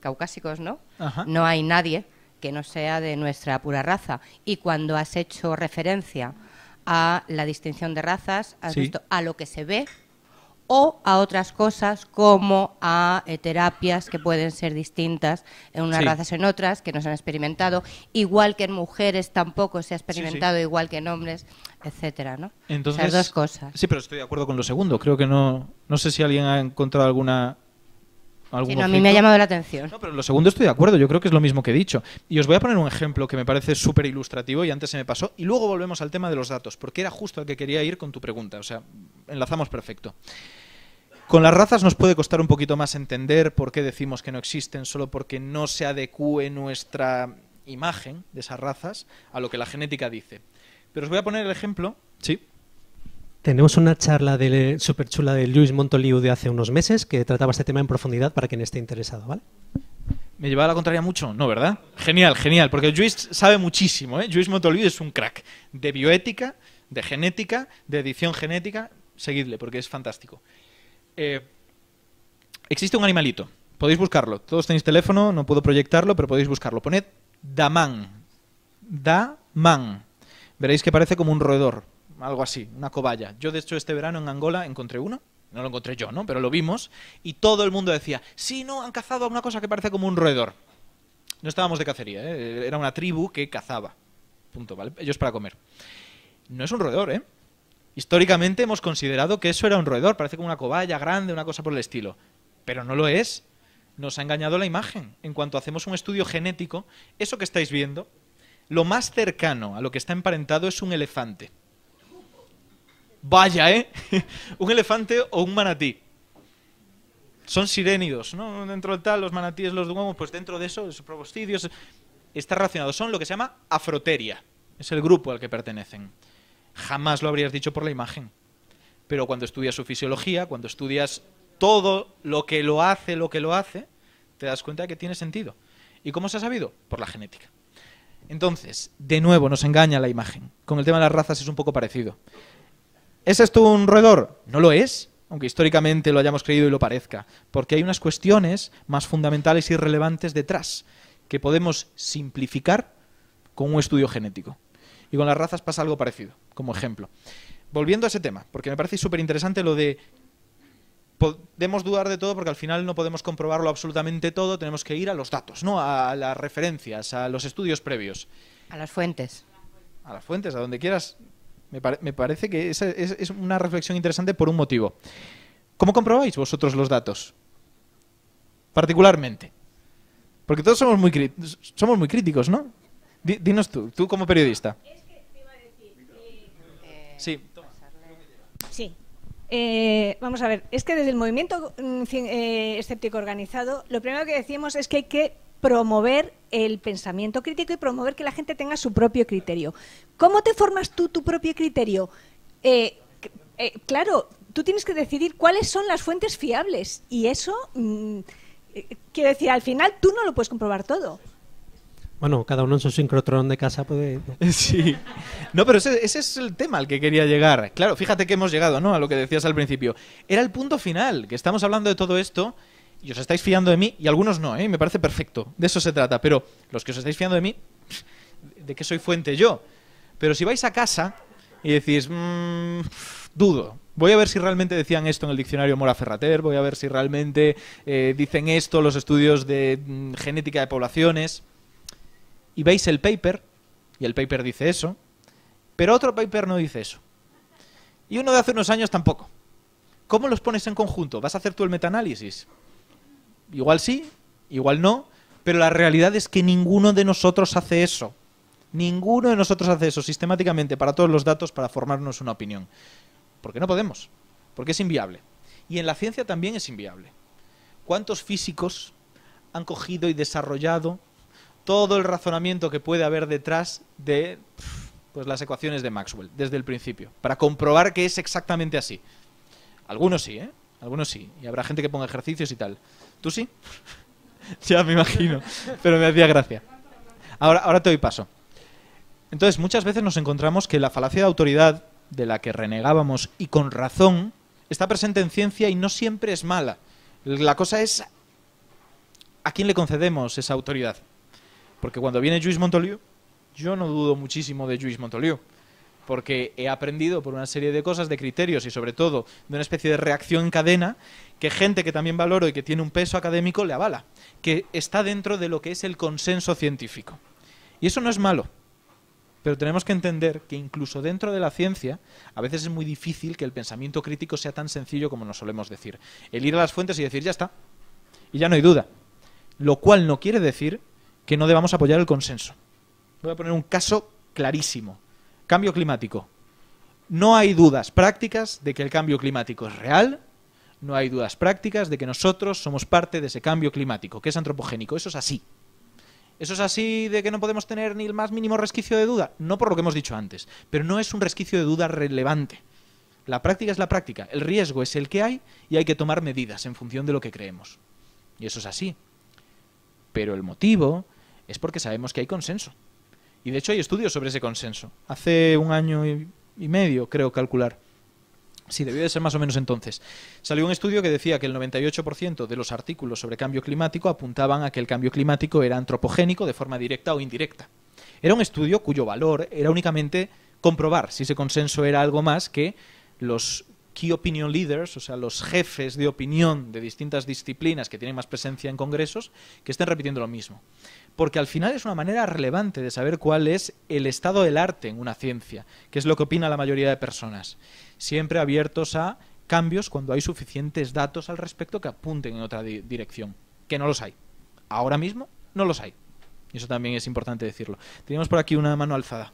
caucásicos, ¿no? No hay nadie que no sea de nuestra pura raza. Y cuando has hecho referencia a la distinción de razas, has visto a lo que se ve o a otras cosas como a eh, terapias que pueden ser distintas en unas razas razas en otras que no se han experimentado, igual que en mujeres tampoco se ha experimentado igual que en hombres, etcétera, ¿no? Entonces, dos cosas. Sí, pero estoy de acuerdo con lo segundo. Creo que no no sé si alguien ha encontrado alguna a mí me ha llamado la atención. No, pero lo segundo estoy de acuerdo, yo creo que es lo mismo que he dicho. Y os voy a poner un ejemplo que me parece súper ilustrativo y antes se me pasó. Y luego volvemos al tema de los datos, porque era justo al que quería ir con tu pregunta. O sea, enlazamos perfecto. Con las razas nos puede costar un poquito más entender por qué decimos que no existen, solo porque no se adecue nuestra imagen de esas razas a lo que la genética dice. Pero os voy a poner el ejemplo. Sí. Tenemos una charla súper chula de Luis Montoliu de hace unos meses que trataba este tema en profundidad para quien esté interesado, ¿vale? ¿Me llevaba la contraria mucho? No, ¿verdad? Genial, genial, porque Luis sabe muchísimo, ¿eh? Luis Montoliu es un crack de bioética, de genética, de edición genética. Seguidle, porque es fantástico. Eh, existe un animalito, podéis buscarlo. Todos tenéis teléfono, no puedo proyectarlo, pero podéis buscarlo. Poned Daman. Daman. Veréis que parece como un roedor, algo así, una cobaya. Yo, de hecho, este verano en Angola encontré uno, no lo encontré yo, ¿no? Pero lo vimos y todo el mundo decía, sí, no, han cazado a una cosa que parece como un roedor. No estábamos de cacería, ¿eh? Eh, era una tribu que cazaba. Punto, ¿vale? Ellos para comer. No es un roedor, ¿eh? Históricamente hemos considerado que eso era un roedor, parece como una cobaya grande, una cosa por el estilo. Pero no lo es. Nos ha engañado la imagen. En cuanto hacemos un estudio genético, eso que estáis viendo, lo más cercano a lo que está emparentado es un elefante. Vaya, ¿eh? un elefante o un manatí. Son sirénidos, ¿no? Dentro de tal, los manatíes, los duomos, pues dentro de eso, de sus proboscidios, está relacionado. Son lo que se llama afroteria. Es el grupo al que pertenecen. Jamás lo habrías dicho por la imagen. Pero cuando estudias su fisiología, cuando estudias todo lo que lo hace, lo que lo hace, te das cuenta de que tiene sentido. ¿Y cómo se ha sabido? Por la genética. Entonces, de nuevo, nos engaña la imagen. Con el tema de las razas es un poco parecido. ¿Es esto un roedor? No lo es, aunque históricamente lo hayamos creído y lo parezca, porque hay unas cuestiones más fundamentales y relevantes detrás que podemos simplificar con un estudio genético. Y con las razas pasa algo parecido, como ejemplo. Volviendo a ese tema, porque me parece súper interesante lo de podemos dudar de todo porque al final no podemos comprobarlo absolutamente todo, tenemos que ir a los datos, ¿no? A las referencias, a los estudios previos. A las fuentes. A las fuentes, a donde quieras me, parece que es, es, una reflexión interesante por un motivo. ¿Cómo comprobáis vosotros los datos? Particularmente. Porque todos somos muy, somos muy críticos, ¿no? dinos tú, tú como periodista. Eh, sí. Sí. Eh, vamos a ver, es que desde el movimiento mm, eh, escéptico organizado, lo primero que decimos es que hay que promover el pensamiento crítico y promover que la gente tenga su propio criterio. ¿Cómo te formas tú tu propio criterio? Eh, eh, claro, tú tienes que decidir cuáles son las fuentes fiables y eso, mm, eh, quiero decir, al final tú no lo puedes comprobar todo. Bueno, cada uno en su sincrotrón de casa puede. Sí. No, pero ese, ese, es el tema al que quería llegar. Claro, fíjate que hemos llegado, ¿no? A lo que decías al principio. Era el punto final, que estamos hablando de todo esto y os estáis fiando de mí, y algunos no, ¿eh? me parece perfecto, de eso se trata, pero los que os estáis fiando de mí, ¿de qué soy fuente yo? Pero si vais a casa y decís, mm, dudo, voy a ver si realmente decían esto en el diccionario Mora Ferrater, voy a ver si realmente eh, dicen esto los estudios de mm, genética de poblaciones, y veis el paper, y el paper dice eso, pero otro paper no dice eso. Y uno de hace unos años tampoco. ¿Cómo los pones en conjunto? ¿Vas a hacer tú el metaanálisis? Igual sí, igual no, pero la realidad es que ninguno de nosotros hace eso. Ninguno de nosotros hace eso sistemáticamente para todos los datos para formarnos una opinión. Porque no podemos, porque es inviable. Y en la ciencia también es inviable. ¿Cuántos físicos han cogido y desarrollado todo el razonamiento que puede haber detrás de pues, las ecuaciones de Maxwell desde el principio, para comprobar que es exactamente así. Algunos sí, ¿eh? Algunos sí, y habrá gente que ponga ejercicios y tal. ¿Tú sí? ya me imagino, pero me hacía gracia. Ahora, ahora te doy paso. Entonces, muchas veces nos encontramos que la falacia de autoridad, de la que renegábamos y con razón, está presente en ciencia y no siempre es mala. La cosa es a quién le concedemos esa autoridad. Porque cuando viene Luis Montoliu, yo no dudo muchísimo de Luis Montoliu porque he aprendido por una serie de cosas, de criterios y sobre todo de una especie de reacción en cadena, que gente que también valoro y que tiene un peso académico le avala, que está dentro de lo que es el consenso científico. Y eso no es malo, pero tenemos que entender que incluso dentro de la ciencia a veces es muy difícil que el pensamiento crítico sea tan sencillo como nos solemos decir. El ir a las fuentes y decir, ya está, y ya no hay duda. Lo cual no quiere decir que no debamos apoyar el consenso. Voy a poner un caso clarísimo Cambio climático. No hay dudas prácticas de que el cambio climático es real, no hay dudas prácticas de que nosotros somos parte de ese cambio climático, que es antropogénico. Eso es así. ¿Eso es así de que no podemos tener ni el más mínimo resquicio de duda? No por lo que hemos dicho antes, pero no es un resquicio de duda relevante. La práctica es la práctica, el riesgo es el que hay y hay que tomar medidas en función de lo que creemos. Y eso es así. Pero el motivo es porque sabemos que hay consenso. Y de hecho hay estudios sobre ese consenso. Hace un año y, medio, creo calcular. Sí, debió de ser más o menos entonces. Salió un estudio que decía que el 98% de los artículos sobre cambio climático apuntaban a que el cambio climático era antropogénico de forma directa o indirecta. Era un estudio cuyo valor era únicamente comprobar si ese consenso era algo más que los key opinion leaders, o sea, los jefes de opinión de distintas disciplinas que tienen más presencia en congresos, que estén repitiendo lo mismo porque al final es una manera relevante de saber cuál es el estado del arte en una ciencia, que es lo que opina la mayoría de personas, siempre abiertos a cambios cuando hay suficientes datos al respecto que apunten en otra dirección, que no los hay. Ahora mismo no los hay. Y eso también es importante decirlo. Tenemos por aquí una mano alzada.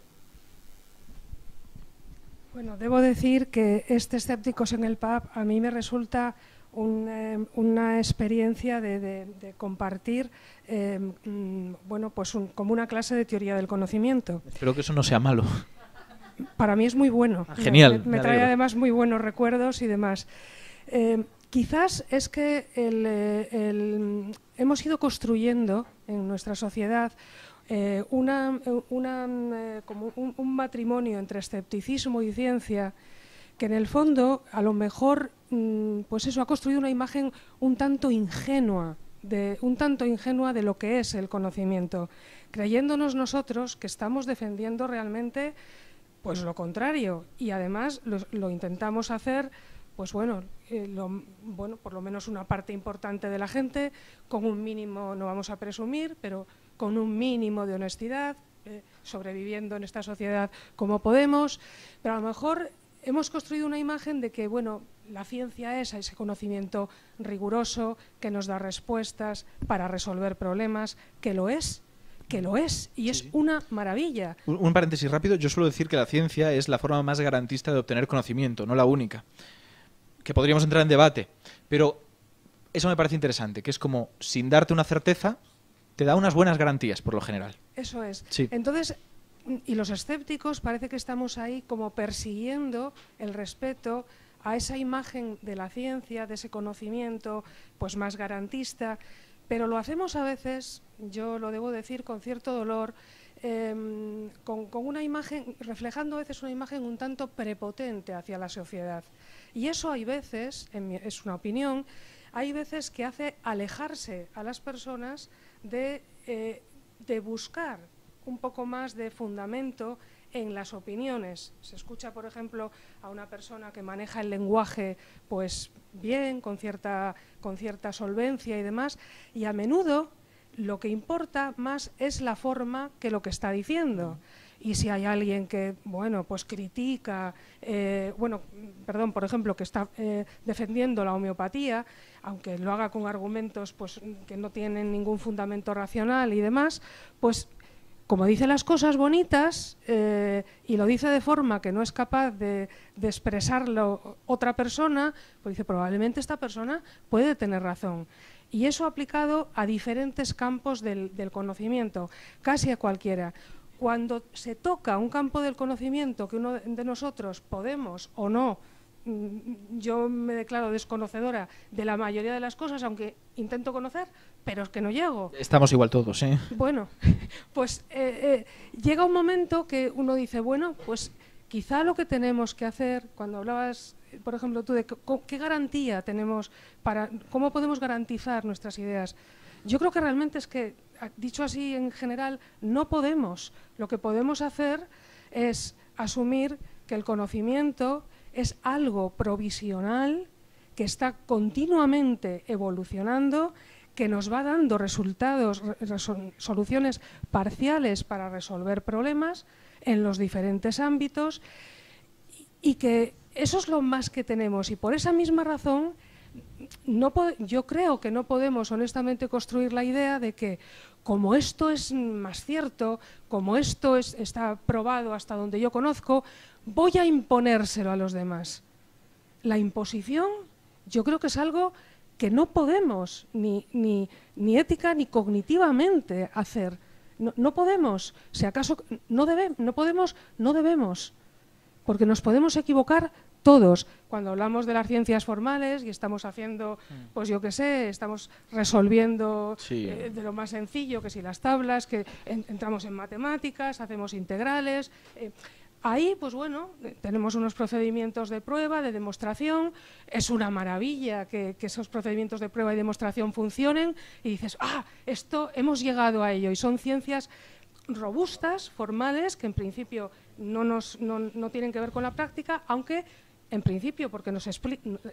Bueno, debo decir que este Escépticos en el PAP a mí me resulta eh, una experiencia de, compartir eh, mm, bueno, pues como una clase de teoría del conocimiento. Espero que eso no sea malo. Para mí es muy bueno. Ah, genial. Me, trae además muy buenos recuerdos y demás. Eh, quizás es que hemos ido construyendo en nuestra sociedad un matrimonio entre escepticismo y ciencia que en el fondo a lo mejor mm, pues eso ha construido una imagen un tanto ingenua de un tanto ingenua de lo que es el conocimiento, creyéndonos nosotros que estamos defendiendo realmente pues lo contrario y además lo, intentamos hacer pues bueno, eh, bueno, por lo menos una parte importante de la gente con un mínimo no vamos a presumir, pero con un mínimo de honestidad, eh, sobreviviendo en esta sociedad como podemos, pero a lo mejor hemos construido una imagen de que, bueno, la ciencia es ese conocimiento riguroso que nos da respuestas para resolver problemas, que lo es, que lo es, y es una maravilla. Un, paréntesis rápido, yo suelo decir que la ciencia es la forma más garantista de obtener conocimiento, no la única. Que podríamos entrar en debate, pero eso me parece interesante, que es como, sin darte una certeza, te da unas buenas garantías, por lo general. Eso es. Entonces, y los escépticos parece que estamos ahí como persiguiendo el respeto a esa imagen de la ciencia, de ese conocimiento pues más garantista, pero lo hacemos a veces, yo lo debo decir con cierto dolor, em, con, una imagen, reflejando a veces una imagen un tanto prepotente hacia la sociedad. Y eso hay veces, es una opinión, hay veces que hace alejarse a las personas de eh, buscar un poco más de fundamento en las opiniones. Se escucha, por ejemplo, a una persona que maneja el lenguaje pues bien, con cierta, con cierta solvencia y demás, y a menudo lo que importa más es la forma que lo que está diciendo. Y si hay alguien que, bueno, pues critica, eh, bueno, perdón, por ejemplo, que está eh, defendiendo la homeopatía, aunque lo haga con argumentos pues, que no tienen ningún fundamento racional y demás, pues como dice las cosas bonitas eh, y lo dice de forma que no es capaz de, expresarlo otra persona, pues dice, probablemente esta persona puede tener razón. Y eso aplicado a diferentes campos del, del conocimiento, casi a cualquiera. Cuando se toca un campo del conocimiento que uno de nosotros podemos o no mm, yo me declaro desconocedora de la mayoría de las cosas, aunque intento conocer, pero es que no llego. Estamos igual todos, ¿eh? Bueno, pues eh, eh, llega un momento que uno dice, bueno, pues quizá lo que tenemos que hacer, cuando hablabas, por ejemplo, tú de qué garantía tenemos para, cómo podemos garantizar nuestras ideas. Yo creo que realmente es que, ah, dicho así en general, no podemos. Lo que podemos hacer es asumir que el conocimiento es algo provisional que está continuamente evolucionando que nos va dando resultados, soluciones parciales para resolver problemas en los diferentes ámbitos y que eso es lo más que tenemos. Y por esa misma razón, yo creo que no podemos honestamente construir la idea de que como esto es más cierto, como esto está probado hasta donde yo conozco, voy a imponérselo a los demás. La imposición yo creo que es algo que no podemos ni, ni, ni ética ni cognitivamente hacer. No, no, podemos, si acaso no, debe, no podemos, no debemos, porque nos podemos equivocar todos. Cuando hablamos de las ciencias formales y estamos haciendo, mm. pues yo qué sé, estamos resolviendo eh, de lo más sencillo, que si las tablas, que entramos en matemáticas, hacemos integrales. Eh, Ahí, pues bueno, tenemos unos procedimientos de prueba, de demostración, es una maravilla que, esos procedimientos de prueba y demostración funcionen y dices, ah, esto hemos llegado a ello y son ciencias robustas, formales, que en principio no, tienen que ver con la práctica, aunque en principio, porque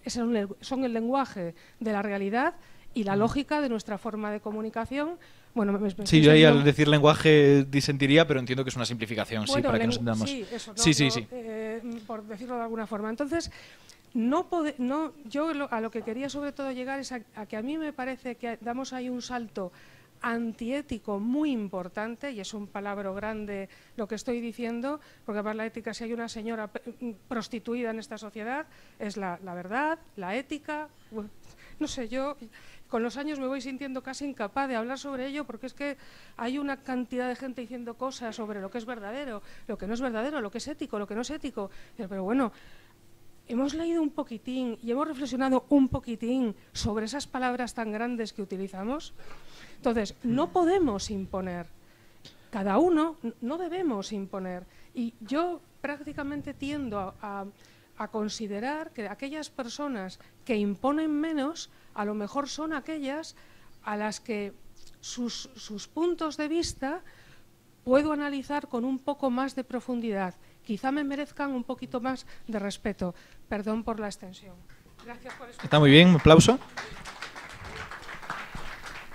son el lenguaje de la realidad, y la lógica de nuestra forma de comunicación. Bueno, me, sí, yo ahí al decir lenguaje disentiría, pero entiendo que es una simplificación, sí, para que nos entendamos. Sí, sí, sí, eh, por decirlo de alguna forma. Entonces, no, no yo a lo que quería sobre todo llegar es a, que a mí me parece que damos ahí un salto antiético muy importante, y es un palabra grande lo que estoy diciendo, porque para la ética, si hay una señora prostituida en esta sociedad, es la, verdad, la ética, no sé, yo con los años me voy sintiendo casi incapaz de hablar sobre ello porque es que hay una cantidad de gente diciendo cosas sobre lo que es verdadero, lo que no es verdadero, lo que es ético, lo que no es ético. Pero bueno, hemos leído un poquitín y hemos reflexionado un poquitín sobre esas palabras tan grandes que utilizamos. Entonces, no podemos imponer. Cada uno no debemos imponer. Y yo prácticamente tiendo a, a considerar que aquellas personas que imponen menos a lo mejor son aquellas a las que sus, puntos de vista puedo analizar con un poco más de profundidad. Quizá me merezcan un poquito más de respeto. Perdón por la extensión. Gracias por escuchar. Está muy bien, un aplauso.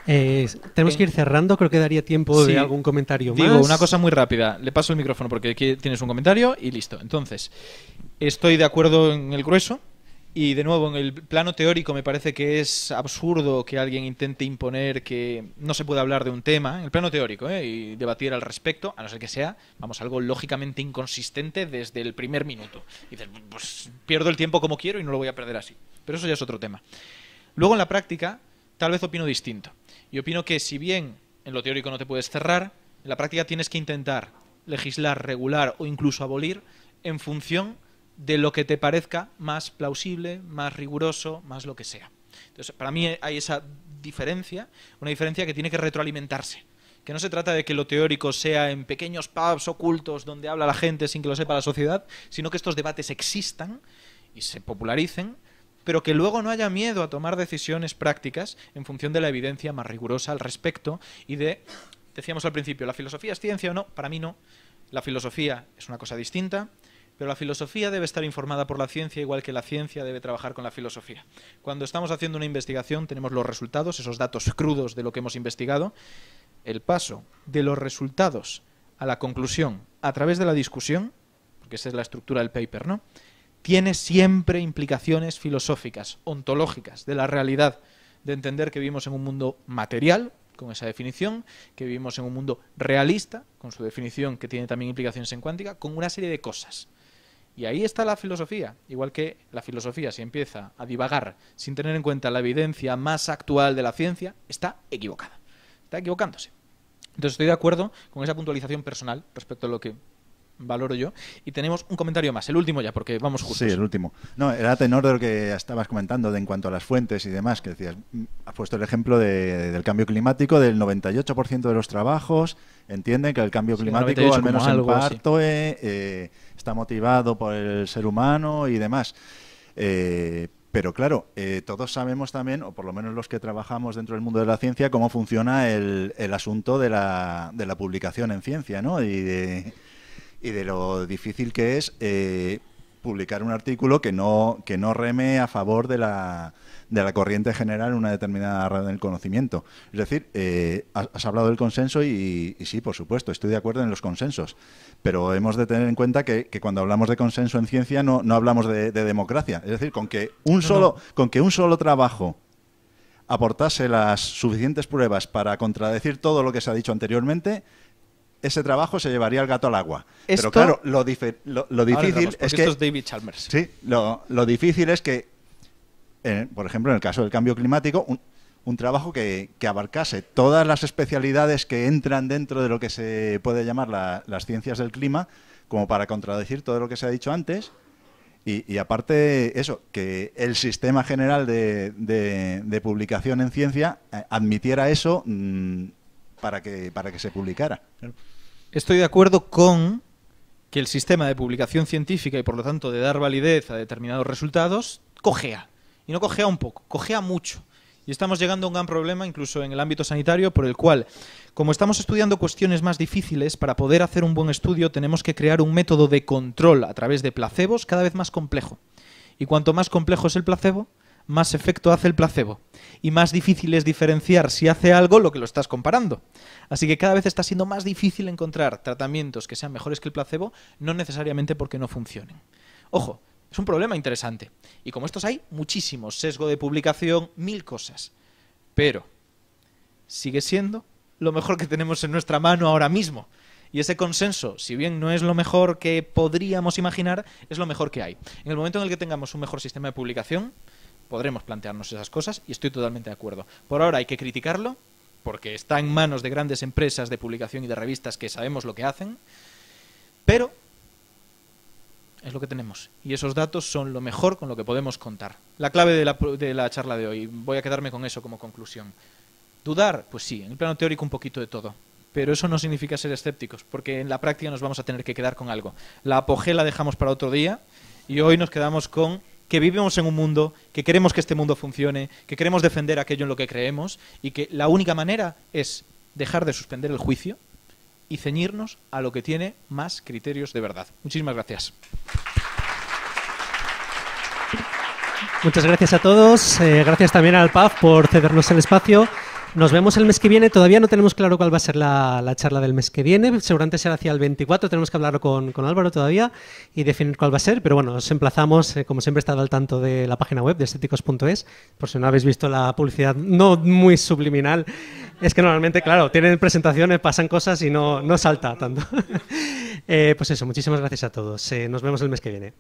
Eh, tenemos eh, que ir cerrando, creo que daría tiempo de algún comentario Digo, más. una cosa muy rápida. Le paso el micrófono porque tienes un comentario y listo. Entonces, estoy de acuerdo en el grueso. Y de nuevo, en el plano teórico me parece que es absurdo que alguien intente imponer que no se pueda hablar de un tema, en el plano teórico, eh, y debatir al respecto, a no ser que sea, vamos, algo lógicamente inconsistente desde el primer minuto. dices, pues pierdo el tiempo como quiero y no lo voy a perder así. Pero eso ya es otro tema. Luego, en la práctica, tal vez opino distinto. Y opino que si bien en lo teórico no te puedes cerrar, en la práctica tienes que intentar legislar, regular o incluso abolir en función de lo que te parezca más plausible, más riguroso, más lo que sea. Entonces, para mí hay esa diferencia, una diferencia que tiene que retroalimentarse. Que no se trata de que lo teórico sea en pequeños pubs ocultos donde habla la gente sin que lo sepa la sociedad, sino que estos debates existan y se popularicen pero que luego no haya miedo a tomar decisiones prácticas en función de la evidencia más rigurosa al respecto y de, decíamos al principio, ¿la filosofía es ciencia o no? Para mí no. La filosofía es una cosa distinta, pero la filosofía debe estar informada por la ciencia igual que la ciencia debe trabajar con la filosofía. Cuando estamos haciendo una investigación tenemos los resultados, esos datos crudos de lo que hemos investigado. El paso de los resultados a la conclusión a través de la discusión, porque esa es la estructura del paper, ¿no? tiene siempre implicaciones filosóficas, ontológicas, de la realidad, de entender que vivimos en un mundo material, con esa definición, que vivimos en un mundo realista, con su definición que tiene también implicaciones en cuántica, con una serie de cosas. Y ahí está la filosofía, igual que la filosofía si empieza a divagar sin tener en cuenta la evidencia más actual de la ciencia, está equivocada, está equivocándose. Entonces estoy de acuerdo con esa puntualización personal respecto a lo que valoro yo. Y tenemos un comentario más, el último ya, porque vamos justo Sí, el último. No, era tenor de lo que estabas comentando en cuanto a las fuentes y demás, que decías, mm, has puesto el ejemplo del cambio climático, del 98% de los trabajos entienden que el cambio climático, al menos en parto, eh, está motivado por el ser humano y demás. Eh, pero claro, eh, todos sabemos también, o por lo menos los que trabajamos dentro del mundo de la ciencia, cómo funciona el, asunto de la, de la, publicación en ciencia, ¿no? Y de, y de lo difícil que es eh, publicar un artículo que no, que no reme a favor de la, de la corriente general en una determinada red del conocimiento. Es decir, eh, has hablado del consenso y, sí, por supuesto, estoy de acuerdo en los consensos, pero hemos de tener en cuenta que, cuando hablamos de consenso en ciencia no, no hablamos de, de, democracia. Es decir, con que un solo, con que un solo trabajo aportase las suficientes pruebas para contradecir todo lo que se ha dicho anteriormente, ese trabajo se llevaría el gato al agua. Pero claro, lo, lo, lo difícil es que... Esto es David Chalmers. Sí, lo, difícil es que, eh, por ejemplo, en el caso del cambio climático, un, trabajo que, abarcase todas las especialidades que entran dentro de lo que se puede llamar las ciencias del clima, como para contradecir todo lo que se ha dicho antes. Y, aparte eso, que el sistema general de, publicación en ciencia eh, admitiera eso mm, para, que, para que se publicara. Estoy de acuerdo con que el sistema de publicación científica y por lo tanto de dar validez a determinados resultados cojea. Y no cojea un poco, cojea mucho. Y estamos llegando a un gran problema, incluso en el ámbito sanitario, por el cual, como estamos estudiando cuestiones más difíciles, para poder hacer un buen estudio tenemos que crear un método de control a través de placebos cada vez más complejo. Y cuanto más complejo es el placebo, más efecto hace el placebo. Y más difícil es diferenciar si hace algo lo que lo estás comparando. Así que cada vez está siendo más difícil encontrar tratamientos que sean mejores que el placebo, no necesariamente porque no funcionen. Ojo, es un problema interesante. Y como estos hay muchísimo sesgo de publicación, mil cosas. Pero sigue siendo lo mejor que tenemos en nuestra mano ahora mismo. Y ese consenso, si bien no es lo mejor que podríamos imaginar, es lo mejor que hay. En el momento en el que tengamos un mejor sistema de publicación, podremos plantearnos esas cosas y estoy totalmente de acuerdo. Por ahora hay que criticarlo, porque está en manos de grandes empresas de publicación y de revistas que sabemos lo que hacen, pero es lo que tenemos. Y esos datos son lo mejor con lo que podemos contar. La clave de la, charla de hoy, voy a quedarme con eso como conclusión. ¿Dudar? Pues sí, en el plano teórico un poquito de todo. Pero eso no significa ser escépticos, porque en la práctica nos vamos a tener que quedar con algo. La apogea la dejamos para otro día y hoy nos quedamos con que vivimos en un mundo, que queremos que este mundo funcione, que queremos defender aquello en lo que creemos y que la única manera es dejar de suspender el juicio y ceñirnos a lo que tiene más criterios de verdad. Muchísimas gracias. Muchas gracias a todos. Eh, gracias también al PAF por cedernos el espacio. Nos vemos el mes que viene. Todavía no tenemos claro cuál va a ser la, charla del mes que viene. Seguramente será hacia el 24. Tenemos que hablar con, Álvaro todavía y definir cuál va a ser. Pero bueno, os emplazamos, eh, como siempre, estado al tanto de la página web de estéticos.es. Por si no habéis visto la publicidad no muy subliminal. Es que normalmente, claro, tienen presentaciones, pasan cosas y no, no salta tanto. Eh, pues eso, muchísimas gracias a todos. Eh, nos vemos el mes que viene.